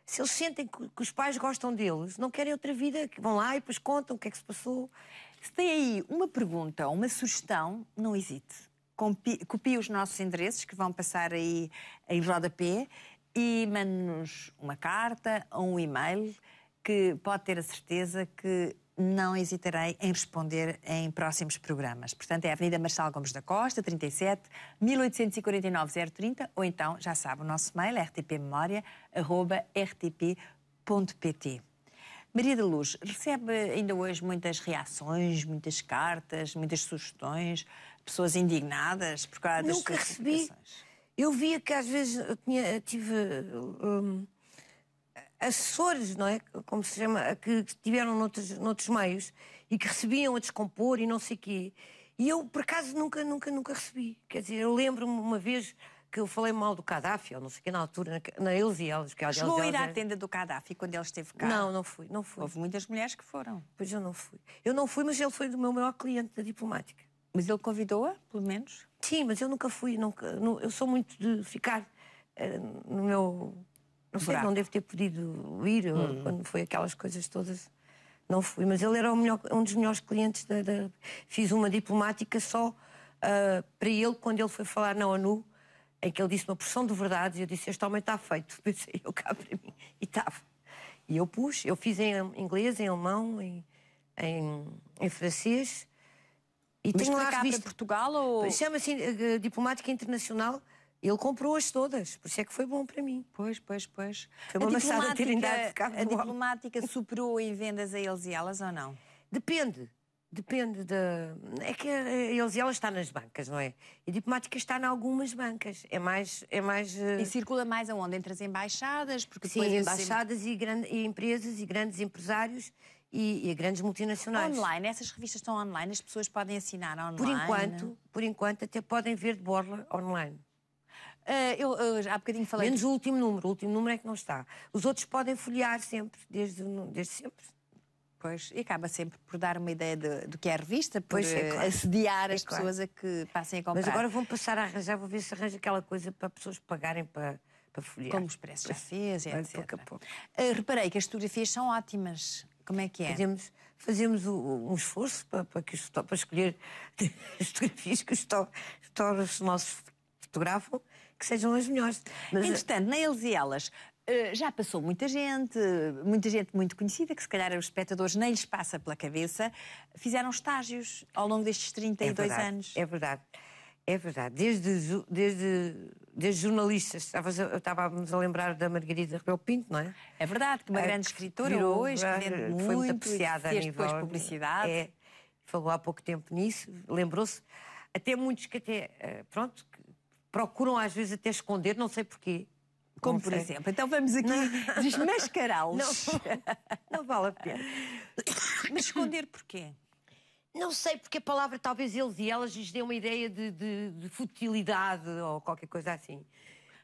Se eles sentem que, que os pais gostam deles, não querem outra vida, que vão lá e depois contam o que é que se passou. Se tem aí uma pergunta, uma sugestão, não hesite. Copie, copie os nossos endereços que vão passar aí em rodapé e mande-nos uma carta ou um e-mail que pode ter a certeza que não hesitarei em responder em próximos programas. Portanto, é a Avenida Marçal Gomes da Costa, 37 1849 030, ou então, já sabe, o nosso mail é rtpmemoria.rtp.pt. Maria da Luz, recebe ainda hoje muitas reações, muitas cartas, muitas sugestões, pessoas indignadas por causa das Nunca suas recebi. Eu via que às vezes eu tinha, tive. Hum assessores, não é? Como se chama, que tiveram noutros, noutros meios e que recebiam a descompor e não sei quê. E eu, por acaso, nunca, nunca, nunca recebi. Quer dizer, eu lembro-me uma vez que eu falei mal do Gaddafi, ou não sei o que, na altura, na, eles e elas. Que é Chegou a ir à é. tenda do Gaddafi quando ele esteve cá? Não, não fui, não fui. Houve muitas mulheres que foram. Pois eu não fui. Eu não fui, mas ele foi o meu maior cliente da diplomática. Mas ele convidou-a, pelo menos? Sim, mas eu nunca fui, nunca, eu sou muito de ficar uh, no meu não sei, não devo ter podido ir, hum. quando foi aquelas coisas todas, não fui. Mas ele era melhor, um dos melhores clientes. Da, da... Fiz uma diplomática só uh, para ele, quando ele foi falar na ONU, em que ele disse uma porção de verdades, e eu disse: Este homem está feito. Pensei eu cá para mim, e estava. E eu pus, eu fiz em inglês, em alemão, em, em, em francês. E Mas tenho lá cá para Portugal ou... Chama-se uh, Diplomática Internacional ele comprou-as todas, por isso é que foi bom para mim. Pois, pois, pois. Foi uma maçada terindade de A diplomática superou em vendas a eles e elas ou não? Depende. Depende da. É que eles e elas está nas bancas, não é? E a diplomática está em algumas bancas. É mais. É mais uh... E circula mais aonde? Entre as embaixadas? Porque Sim, embaixadas e, grande, e empresas e grandes empresários e, e grandes multinacionais. Online, essas revistas estão online, as pessoas podem assinar online. Por enquanto, por enquanto até podem ver de borla online. Eh, eu, eu há bocadinho falei. Menos o último número, o último número é que não está. Os outros podem folhear sempre, desde, desde sempre. Pois, e acaba sempre por dar uma ideia do que é a revista, por pois, é eh, claro. assediar é as claro. pessoas a que passem a comprar. Mas agora vão passar a arranjar, vou ver se arranja aquela coisa para pessoas pagarem para, para folhear. Como os preços. já fez, etc. Pouco a pouco. Uh, reparei que as fotografias são ótimas. Como é que é? Fazemos, fazemos um esforço para, para, que os, para escolher as fotografias que os, to, os nossos fotografam que sejam as melhores. Mas... Eh, Entretanto, nem eles e elas. Eh, já passou muita gente, muita gente muito conhecida, que se calhar os espectadores nem lhes passa pela cabeça, fizeram estágios ao longo destes 32 é verdade, anos. É verdade, é verdade. Desde, desde, desde jornalistas, estavas, eu estávamos a lembrar da Margarida Rebelo Pinto, não é? É verdade, que uma ah, grande escritora virou, hoje, ah, que muito, muito apreciada a nível... depois publicidade. É, falou há pouco tempo nisso, lembrou-se. Até muitos que até, eh, pronto, procuram às vezes até esconder, não sei porquê. Como por exemplo. Então vamos aqui desmascará-los. Não, não vale a pena. Mas esconder porquê? Não sei, porque a palavra talvez eles e elas lhes dê uma ideia de, de, de futilidade ou qualquer coisa assim.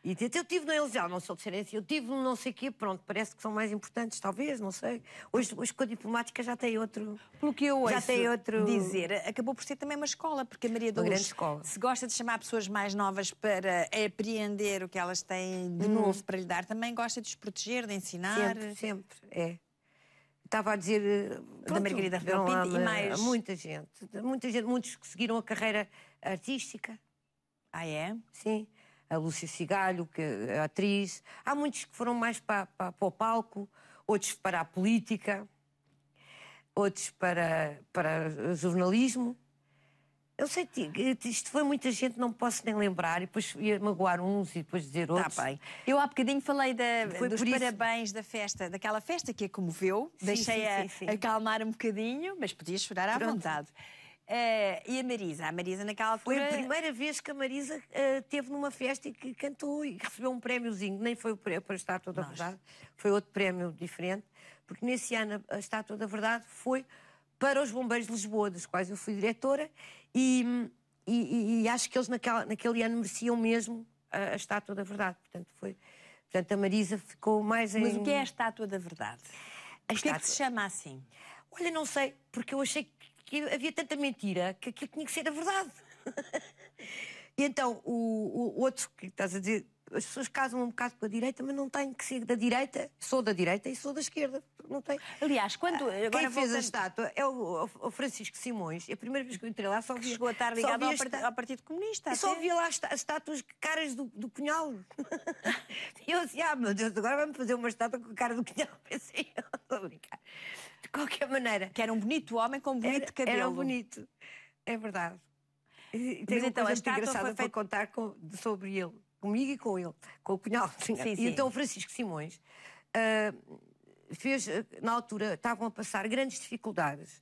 E eu tive na Eliseu, não sou de Serência, eu tive não sei o quê, pronto, parece que são mais importantes, talvez, não sei. Hoje, hoje com a diplomática já tem outro... Pelo que eu ouço já tem outro... dizer, acabou por ser também uma escola, porque a Maria do grande escola. se gosta de chamar pessoas mais novas para apreender o que elas têm de hum. novo para lhe dar, também gosta de os proteger, de ensinar. Sempre, sempre, é estava a dizer eh, Pronto, da Margarida Rebelo Pinto e eh, mais muita gente, muita gente, muitos que seguiram a carreira artística. Ah é? Sim a Lúcia Cigalho, que é a atriz. Há muitos que foram mais para, para, para o palco, outros para a política, outros para, para jornalismo. Eu sei, isto foi muita gente, não posso nem lembrar, e depois ia magoar uns e depois dizer tá outros. bem. Eu há bocadinho falei da, dos parabéns isso... da festa, daquela festa que a comoveu, deixei-a acalmar um bocadinho, mas podia chorar à Pronto. vontade. Uh, e a Marisa, a Marisa naquela altura... Foi a primeira vez que a Marisa uh, teve numa festa e que cantou e que recebeu um prémiozinho, nem foi para a Estátua da Verdade, foi outro prémio diferente, porque nesse ano a Estátua da Verdade foi para os Bombeiros de Lisboa, dos quais eu fui diretora, e, e, e acho que eles naquela, naquele ano mereciam mesmo a, a, Estátua da Verdade, portanto foi... Portanto, a Marisa ficou mais em... Mas o que é a Estátua da Verdade? A que é que se chama assim? Olha, não sei, porque eu achei que que havia tanta mentira que aquilo tinha que ser a verdade. e então, o, o outro que estás a dizer, as pessoas casam um bocado com a direita, mas não têm que ser da direita. Sou da direita e sou da esquerda. Não tem. Aliás, quando. Ah, agora Quem fez voltando... a estátua é o, o, Francisco Simões. É a primeira vez que eu entrei lá só vi. Chegou a estar ligado ao, ao, Partido Comunista. Até. Só via lá as estátuas caras do, do Cunhal. e eu disse, assim, ah, meu Deus, agora vamos fazer uma estátua com a cara do Cunhal. Pensei, eu estou a brincar qualquer maneira. Que era um bonito homem com um bonito era, cabelo. Era um bonito, é verdade. E, tem Mas então, coisa muito engraçada feita... para contar com, sobre ele, comigo e com ele, com o cunhado. Sim, sim. E então o Francisco Simões uh, fez, ah, na altura, estavam a passar grandes dificuldades.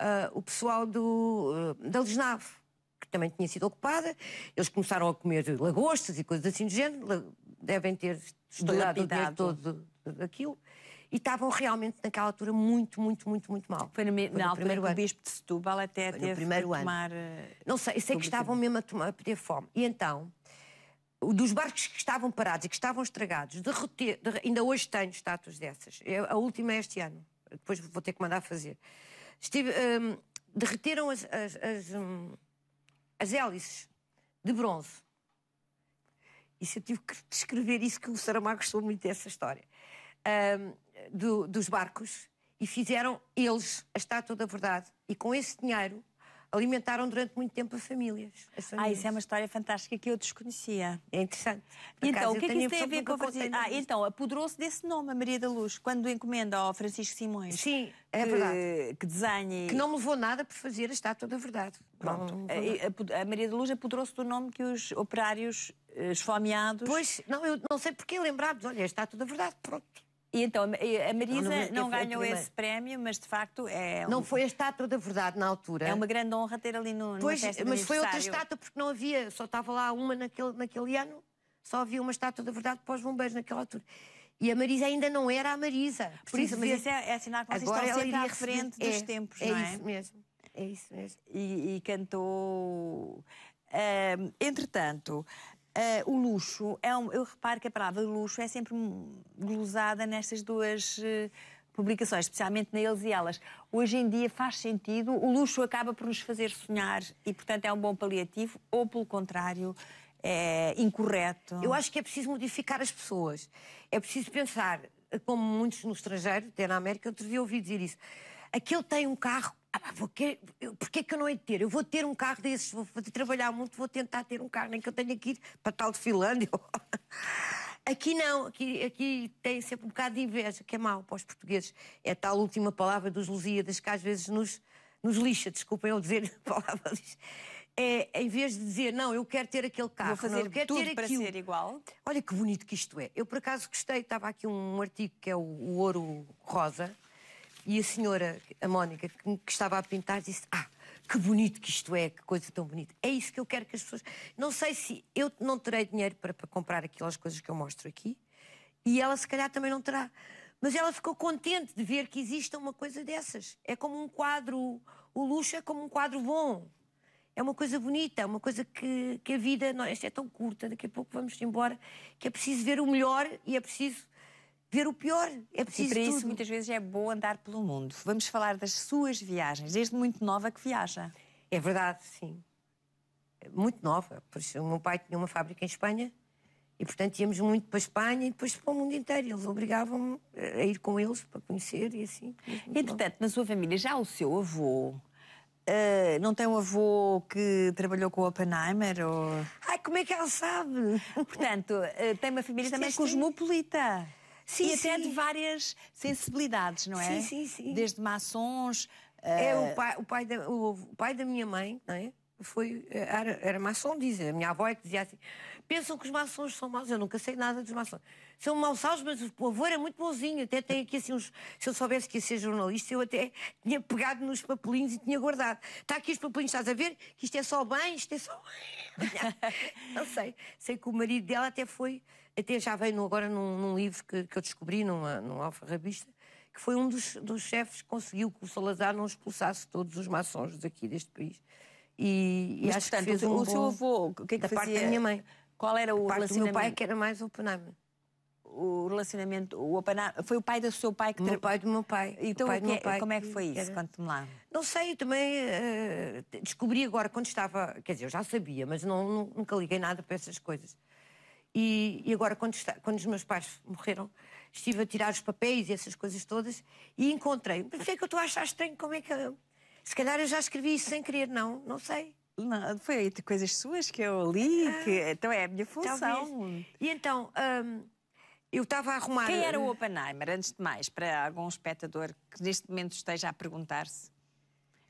Uh, o pessoal do, uh, da Lesnave, que também tinha sido ocupada, eles começaram a comer lagostas e coisas assim do género, devem ter estudado o dinheiro todo daquilo e estavam realmente naquela altura muito, muito, muito, muito mal. Foi, no, Foi no primeiro ano. o Bispo de Setúbal até Foi teve primeiro ano. tomar... Eh, Não sei, eu sei que estavam mesmo a, tomar, a pedir fome. E então, dos barcos que estavam parados e que estavam estragados, derreter, de, ainda hoje tenho estátuas dessas, eu, é a última é este ano, depois vou ter que mandar fazer. Estive, hum, derreteram as, as, as, hum, as hélices de bronze. Isso eu tive que descrever isso, que o Saramago gostou muito dessa história. Um, do, dos barcos e fizeram eles a estátua da verdade. E com esse dinheiro alimentaram durante muito tempo as famílias. Ah, isso é uma história fantástica que eu desconhecia. É interessante. Por então, o que é que isso tem a ver com a Francisca? Ah, então, apoderou-se desse nome, a Maria da Luz, quando encomenda ao Francisco Simões. Sim, é que, verdade. Que desenhe. Que não me levou nada por fazer a estátua da verdade. Pronto. a, a, Maria da Luz apoderou-se do nome que os operários eh, esfomeados. Pois, não, eu não sei porquê lembrados. Olha, a estátua da verdade, pronto. E então, a então, Marisa não, não, não ganhou esse prémio, mas de facto é. Um... Não foi a estátua da verdade na altura. É uma grande honra ter ali no. Pois, mas foi outra estátua, porque não havia, só estava lá uma naquele, naquele ano, só havia uma estátua da verdade para os bombeiros naquela altura. E a Marisa ainda não era a Marisa. Por isso, mas ver... é, é que vocês Agora estão sempre à frente dos é, tempos, é não é? É isso mesmo. É isso mesmo. E, e cantou. Uh, entretanto, Uh, o luxo, é um, eu reparo que a palavra luxo é sempre glosada nestas duas uh, publicações, especialmente neles e elas. Hoje em dia faz sentido, o luxo acaba por nos fazer sonhar e, portanto, é um bom paliativo, ou pelo contrário, é incorreto? Eu acho que é preciso modificar as pessoas. É preciso pensar, como muitos no estrangeiro, até na América, eu devia ouvir dizer isso. Aquele tem um carro ah, eu, porquê que eu não hei de ter? Eu vou ter um carro desses, vou, trabalhar muito, vou tentar ter um carro, nem que eu tenha que ir para tal de Finlândia. Aqui não, aqui, aqui tem sempre um bocado de inveja, que é mau para os portugueses. É tal última palavra dos Lusíadas que às vezes nos, nos lixa, desculpem eu dizer a palavra lixa. É, em vez de dizer, não, eu quero ter aquele carro, Vou fazer não, eu quero tudo ter para aquilo. ser igual. Olha que bonito que isto é. Eu, por acaso, gostei, estava aqui um artigo que é o, o Ouro Rosa, e a senhora, a Mónica, que, que estava a pintar, disse: Ah, que bonito que isto é, que coisa tão bonita. É isso que eu quero que as pessoas. Não sei se eu não terei dinheiro para, para comprar aquelas coisas que eu mostro aqui, e ela se calhar também não terá. Mas ela ficou contente de ver que exista uma coisa dessas. É como um quadro, o luxo é como um quadro bom. É uma coisa bonita, é uma coisa que, que a vida, não, esta é tão curta, daqui a pouco vamos embora, que é preciso ver o melhor e é preciso ver o pior. É preciso. E para isso, tudo. muitas vezes, é bom andar pelo mundo. Vamos falar das suas viagens, desde muito nova que viaja. É verdade, sim. Muito nova. Por isso, o meu pai tinha uma fábrica em Espanha e, portanto, íamos muito para a Espanha e depois para o mundo inteiro. Eles obrigavam-me a ir com eles para conhecer e assim. E, entretanto, na sua família, já o seu avô. Uh, não tem um avô que trabalhou com o Oppenheimer? Ou... Ai, como é que ela sabe? Portanto, uh, tem uma família também é cosmopolita. Sim, e até sim. de várias sensibilidades, não é? Sim, sim, sim. Desde maçons. Uh... É o eh, pai, o, pai da, o, pai da minha mãe, não é? Foi, eh, era, era maçom, dizem. A minha avó é que dizia assim: pensam que os maçons são maus. Eu nunca sei nada dos maçons. São maus, mas o avô era muito bonzinho. Até tem aqui assim uns. Se eu soubesse que ia ser jornalista, eu até tinha pegado nos papelinhos e tinha guardado. Está aqui os papelinhos, estás a ver? Que isto é só bem, isto é só. Não sei. Sei que o marido dela até foi até já veio agora num, num livro que, que, eu descobri, numa, num alfarrabista, que foi um dos, dos chefes que conseguiu que o Salazar não expulsasse todos os maçons daqui deste país. E, Mas, acho portanto, que fez um o bom... seu avô, o que é que da fazia? parte da minha mãe. Qual era o parte relacionamento? do meu pai, que era mais o arm o relacionamento, o openar, foi o pai do seu pai que... O pai do meu pai. Então, pai que, é, pai como é que foi isso? Era... Conte-me lá. Não sei, também uh, descobri agora, quando estava... Quer dizer, eu já sabia, mas não, nunca liguei nada para essas coisas. E, e agora, quando, está, quando, os meus pais morreram, estive a tirar os papéis e essas coisas todas e encontrei. que é que eu estou a achar estranho como é que. Eu... Se calhar eu já escrevi isso sem querer, não, não sei. Não, foi de coisas suas que eu li, ah, que, então é a minha função. Talvez. E então, hum, eu estava a arrumar. Quem era o Oppenheimer, antes de mais, para algum espectador que neste momento esteja a perguntar-se?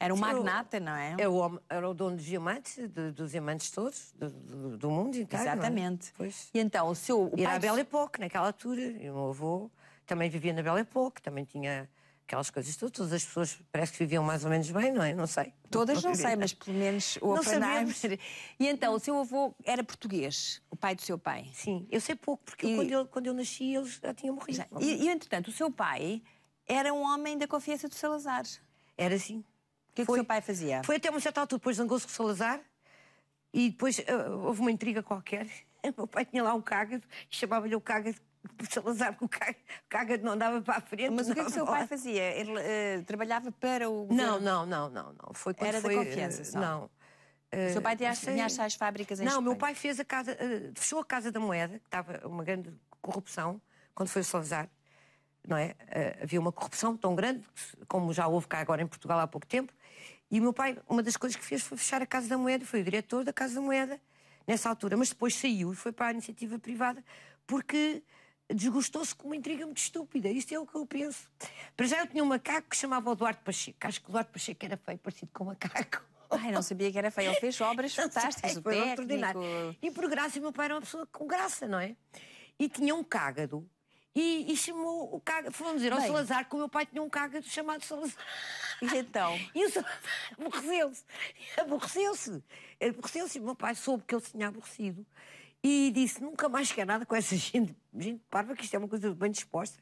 Era um magnata, não é? o era o dono dos diamantes, de, dos diamantes todos, do, do, do mundo inteiro. É? Exatamente. É? Pois. E então o seu. O Era a Belle Époque, naquela altura. E o meu avô também vivia na Belle Époque, também tinha aquelas coisas todas. Todas as pessoas parece que viviam mais ou menos bem, não é? Não sei. Todas não, sei, mas pelo menos o Oppenheimer. E então, o seu avô era português, o pai do seu pai? Sim, eu sei pouco, porque e... quando, eu, quando eu nasci eles já tinham morrido. E, e, entretanto, o seu pai era um homem da confiança do Salazar. Era sim. O que, é foi, que seu pai fazia? Foi até uma certa altura, depois zangou-se com Salazar e depois uh, houve uma intriga qualquer. O meu pai tinha lá um cágado e chamava-lhe o cágado Salazar, porque o cágado não andava para a frente. Mas o que é que o seu pai fazia? Ele uh, trabalhava para o Não, não, não, não. não. Foi Era foi, da confiança, só. Não. o seu pai tinha, ah, tinha as fábricas em Não, Espanha. meu pai fez a casa, uh, fechou a Casa da Moeda, que estava uma grande corrupção, quando foi o Salazar. Não é? havia uma corrupção tão grande, como já houve cá agora em Portugal há pouco tempo, e o meu pai, uma das coisas que fez foi fechar a Casa da Moeda, foi o diretor da Casa da Moeda nessa altura, mas depois saiu e foi para a iniciativa privada porque desgostou-se com uma intriga muito estúpida. Isto é o que eu penso. Para já eu tinha um macaco que chamava o Duarte Pacheco. Acho que o Duarte Pacheco era feio, parecido com um macaco. Ai, não sabia que era feio. Ele fez obras fantásticas, o técnico... E por graça, o meu pai era uma pessoa com graça, não é? E tinha um cágado e, e, chamou o caga. fomos dizer, ao oh, Bem, Salazar que o meu pai tinha um caga chamado Salazar. E então? E o Salazar aborreceu-se. Aborreceu-se. Aborreceu-se. O meu pai soube que ele se tinha aborrecido. E disse: nunca mais quer nada com essa gente, gente parva, que isto é uma coisa bem disposta.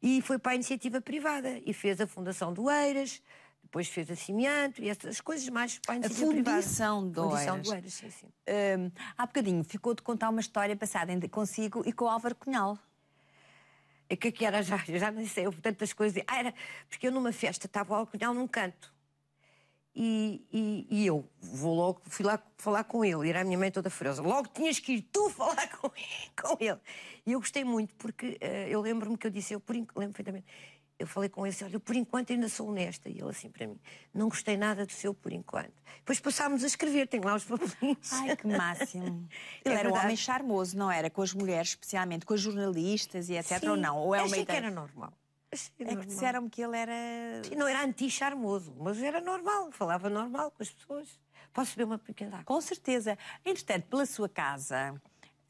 E foi para a iniciativa privada e fez a Fundação do Eiras. Depois fez a Cimianto e essas coisas mais para a iniciativa privada. A Fundação do Eiras. Fundação do Eiras, sim, sim. Um, há bocadinho ficou de contar uma história passada consigo e com o Álvaro Cunhal. É que, que era já, já nem sei, houve tantas coisas. Ah, era porque eu numa festa estava ao Alcunhal num canto. E, e, e, eu vou logo, fui lá falar com ele, e era a minha mãe toda furiosa. Logo tinhas que ir tu falar com, com ele. E eu gostei muito, porque uh, eu lembro-me que eu disse, eu por, lembro perfeitamente, eu falei com ele assim, olha, eu por enquanto ainda sou honesta. E ele assim para mim, não gostei nada do seu por enquanto. Depois passámos a escrever, tem lá os papelinhos. Ai, que máximo. ele é era um homem charmoso, não era? Com as mulheres, especialmente, com as jornalistas e etc. Sim, ou não? Ou é uma achei ideia... que era normal. Achei é normal. que disseram-me que ele era... Sim, não era anti-charmoso, mas era normal, falava normal com as pessoas. Posso ver uma pequena água? Com certeza. Entretanto, pela sua casa,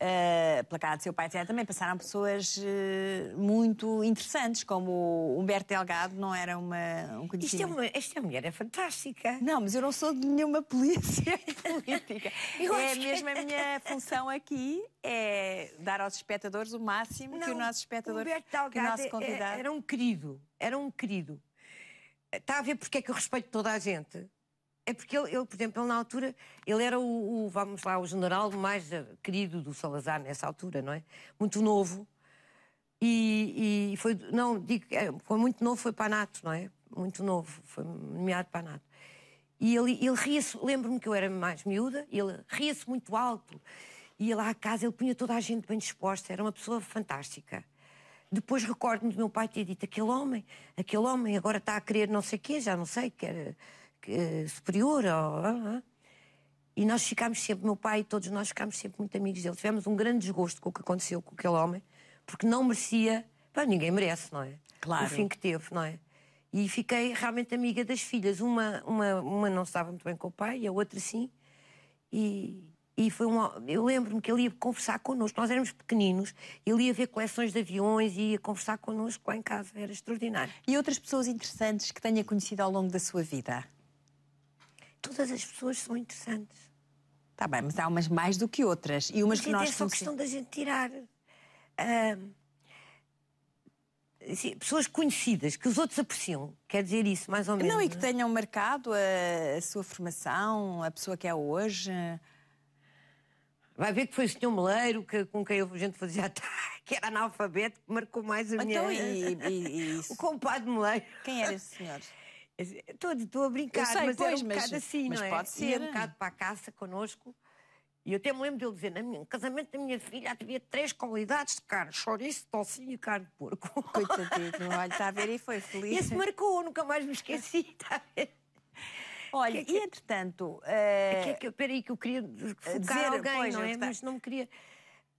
uh, pela cara do seu pai, etc., também passaram pessoas uh, muito interessantes, como o Humberto Delgado, não era uma, um conhecido. É uma, esta mulher é fantástica. Não, mas eu não sou de nenhuma polícia política. é que... mesmo é. a minha função aqui é dar aos espectadores o máximo não, que o nosso espectador, Humberto Delgado que o nosso é, convidado. Era um querido, era um querido. Está a ver porque é que eu respeito toda a gente? É porque ele, ele, por exemplo, ele na altura, ele era o, o, vamos lá, o general mais eh, querido do Salazar nessa altura, não é? Muito novo. E, e foi, não, digo, é, foi muito novo, foi para NATO, não é? Muito novo, foi nomeado para NATO. E ele, ele ria-se, lembro-me que eu era mais miúda, ele ria-se muito alto. e lá à casa, ele punha toda a gente bem disposta, era uma pessoa fantástica. Depois recordo-me do meu pai ter dito: aquele homem, aquele homem agora está a querer não sei o quê, já não sei, era. Eh, superior. Ou, uh, e nós ficámos sempre, meu pai e todos nós ficámos sempre muito amigos dele. Tivemos um grande desgosto com o que aconteceu com aquele homem, porque não merecia. Pá, ninguém merece, não é? Claro. O fim que teve, não é? E fiquei realmente amiga das filhas. Uma, uma, uma não estava muito bem com o pai e a outra sim. E, e foi um, eu lembro-me que ele ia conversar connosco. Nós éramos pequeninos, ele ia ver coleções de aviões e ia conversar connosco lá em casa. Era extraordinário. E outras pessoas interessantes que tenha conhecido ao longo da sua vida? Todas as pessoas são interessantes. Está bem, mas há umas mais do que outras. E umas mas que é nós... É só questão da gente tirar... Uh, pessoas conhecidas, que os outros apreciam. Quer dizer isso, mais ou menos. Não, e que é? tenham marcado a, a sua formação, a pessoa que é hoje... Vai ver que foi o senhor Meleiro que, com quem a gente fazia ataque, que era analfabeto, que marcou mais a então, minha... Então, e, e, e O compadre Meleiro. Quem era esse senhor? Estou, estou a brincar, sei, mas pois, era um mas, bocado assim, mas não é? Pode ser. Ia um bocado para a caça connosco. E eu até me lembro dele dizer, no casamento da minha filha havia três qualidades de carne, chouriço, tocinho e carne de porco. Coitadinho, olha, está a ver, e foi feliz. E se marcou, nunca mais me esqueci, está a ver. Olha, que é que... e entretanto... Uh... que é eh, que, peraí, que eu queria eh, focar dizer, alguém, pois, não é? Está... Mas não me queria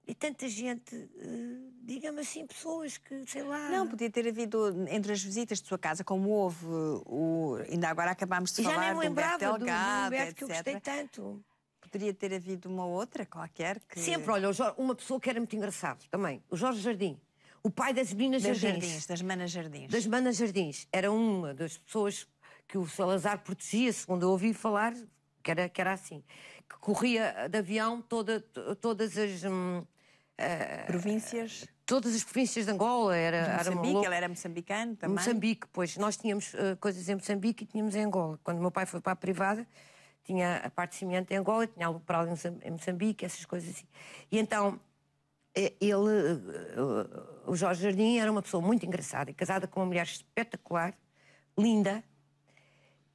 e tanta gente, eh, digamos assim, pessoas que, sei lá. Não, podia ter havido entre as visitas de sua casa, como houve, o, ainda agora acabámos de Já falar do Humberto Delgado, do Humberto, que eu gostei tanto. Poderia ter havido uma outra qualquer que... Sempre, olha, uma pessoa que era muito engraçado também, o Jorge Jardim. O pai das meninas das Jardins. Jardins. Das Manas Jardins. Das Manas Jardins. Era uma das pessoas que o Salazar protegia, segundo eu ouvi falar, que era, que era assim. Que corria de avião toda, todas as... Hum, províncias? Todas as províncias de Angola. Era, de Moçambique, era ela era moçambicano também? Moçambique, pois. Nós tínhamos uh, coisas em Moçambique e tínhamos em Angola. Quando o meu pai foi para a privada, tinha a parte cimento em Angola, tinha algo para ali em Moçambique, essas coisas assim. E então, eh, ele, eh, o Jorge Jardim, era uma pessoa muito engraçada, casada com uma mulher espetacular, linda,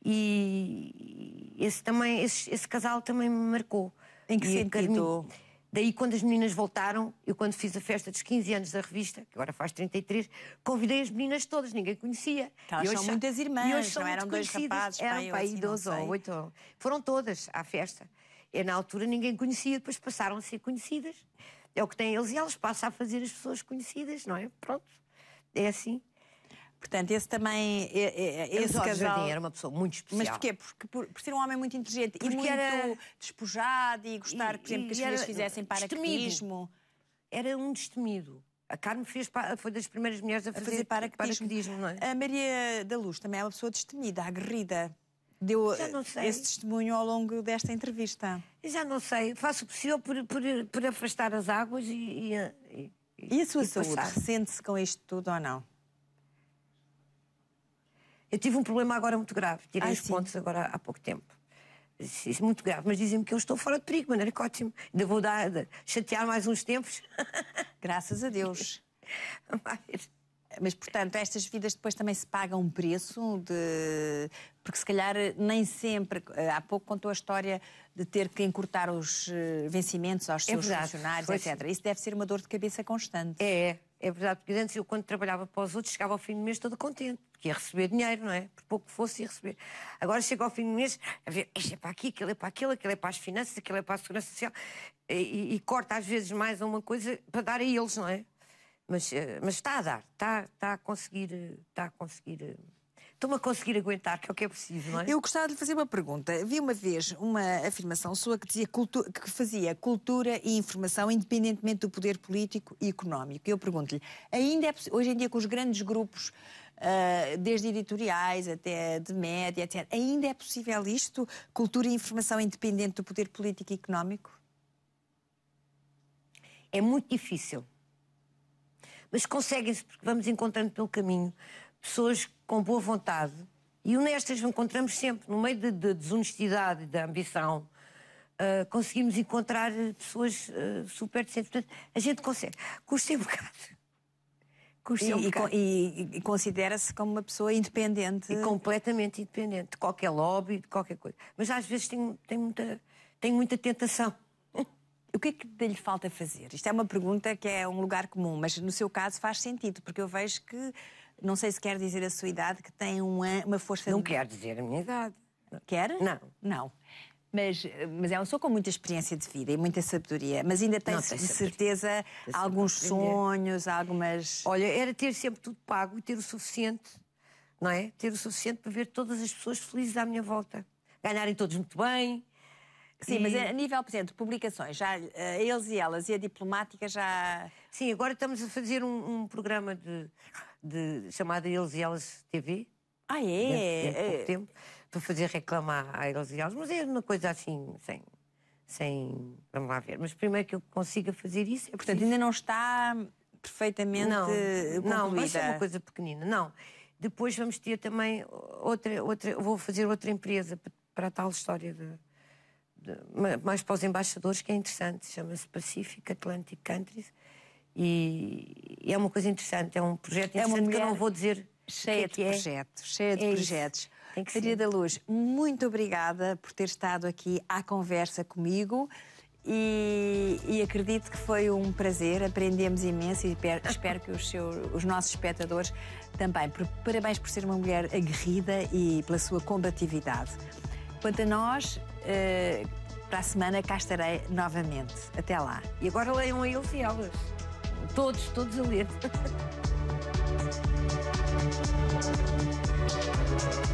e esse, também, esse, esse casal também me marcou. Em que e sentido? Daí, quando as meninas voltaram, eu quando fiz a festa dos 15 anos da revista, que agora faz 33, convidei as meninas todas, ninguém conhecia. e são hoje, muitas irmãs, são não eram dois rapazes, eram pai, pai assim, 12 ou 8. Ou... Foram todas à festa. E na altura ninguém conhecia, depois passaram a ser conhecidas. É o que têm eles e elas passam a fazer as pessoas conhecidas, não é? Pronto, é assim. Portanto, esse também. Esse Jorge casal... Jardim era uma pessoa muito especial. Mas porquê? Porque, por, por ser um homem muito inteligente Porque e muito era... despojado e gostar, e, por exemplo, que as filhas fizessem paraquedismo. Era um destemido. A Carmo fez, foi das primeiras mulheres a fazer, a fazer paraquedismo. não é? A Maria da Luz também é uma pessoa destemida, aguerrida. Deu eh, esse testemunho ao longo desta entrevista. Já não sei. Faço o possível por, por, por afastar as águas e. E, e, e a sua saúde? Ressente-se com isto tudo ou não? Eu tive um problema agora muito grave, tirei Ai, ah, os sim. pontos agora há pouco tempo. Isso, é muito grave, mas dizem-me que eu estou fora de perigo, mas que ótimo. Ainda vou dar, chatear mais uns tempos. Graças a Deus. mas... portanto, estas vidas depois também se pagam um preço de. Porque se calhar nem sempre. Há pouco contou a história de ter que encurtar os eh, vencimentos aos é seus é funcionários, etc. Isso deve ser uma dor de cabeça constante. É, é verdade, porque antes eu, quando trabalhava para os outros, chegava ao fim do mês todo contente, porque ia receber dinheiro, não é? Por pouco que fosse, ia receber. Agora chega ao fim do mês, a ver, este é para aqui, aquele é para aquilo, aquele é para as finanças, aquele é para a segurança social, e, e corta às vezes mais uma coisa para dar a eles, não é? Mas, eh, mas está a dar, está, está a conseguir, eh, está a conseguir eh, estou me a conseguir aguentar, que é o que é preciso, não é? Eu gostava de lhe fazer uma pergunta. Vi uma vez uma afirmação sua que dizia que fazia cultura e informação independentemente do poder político e económico. Eu pergunto-lhe, ainda é, hoje em dia com os grandes grupos ah, desde editoriais até de média, etc. Ainda é possível isto? Cultura e informação independente do poder político e económico? É muito difícil. Mas conseguem-se, porque vamos encontrando pelo caminho pessoas com boa vontade e honestas encontramos sempre, no meio da de, de desonestidade e da ambição, uh, conseguimos encontrar pessoas uh, super decentes. Portanto, a gente consegue. Custa um bocado. Custa e, um bocado. E, e, e considera-se como uma pessoa independente. E completamente independente, de qualquer lobby, de qualquer coisa. Mas às vezes tem muita, tem muita tentação. O que é que lhe falta fazer? Isto é uma pergunta que é um lugar comum, mas no seu caso faz sentido, porque eu vejo que não sei se quer dizer a sua idade, que tem uma, uma força... Não de... quer dizer a minha idade. Quer? Não. Não. Mas, mas é uma pessoa com muita experiência de vida e muita sabedoria, mas ainda tem, tem de certeza tem alguns sonhos, algumas. Olha, era ter sempre tudo pago e ter o suficiente, não é? Ter o suficiente para ver todas as pessoas felizes à minha volta. Ganharem todos muito bem. Sim, e... mas é, a nível, por exemplo, de publicações, já, eh, eles e elas e a diplomática já. Sim, agora estamos a fazer um, um programa de de, chamada Eles e Elas TV. Ah, é? é? é. Tempo, para fazer reclamar a eles e elas, mas é uma coisa assim, sem, sem. Vamos lá ver. Mas primeiro que eu consiga fazer isso é Portanto, ainda não está perfeitamente não, Não, mas é uma coisa pequenina, não. Depois vamos ter também outra. outra vou fazer outra empresa para a tal história de, de, mais para os embaixadores, que é interessante, chama-se Pacific Atlantic Countries e, e é uma coisa interessante, é um projeto é interessante é que eu não vou dizer cheia que é de é. projetos, cheia de é projetos. Maria da Luz, muito obrigada por ter estado aqui à conversa comigo. E, e, acredito que foi um prazer, aprendemos imenso e espero que os, os nossos espectadores também. Parabéns por ser uma mulher aguerrida e pela sua combatividade. Quanto a nós, eh, para a semana cá estarei novamente. Até lá. E agora leiam a eles e elas. Todos, todos a ler.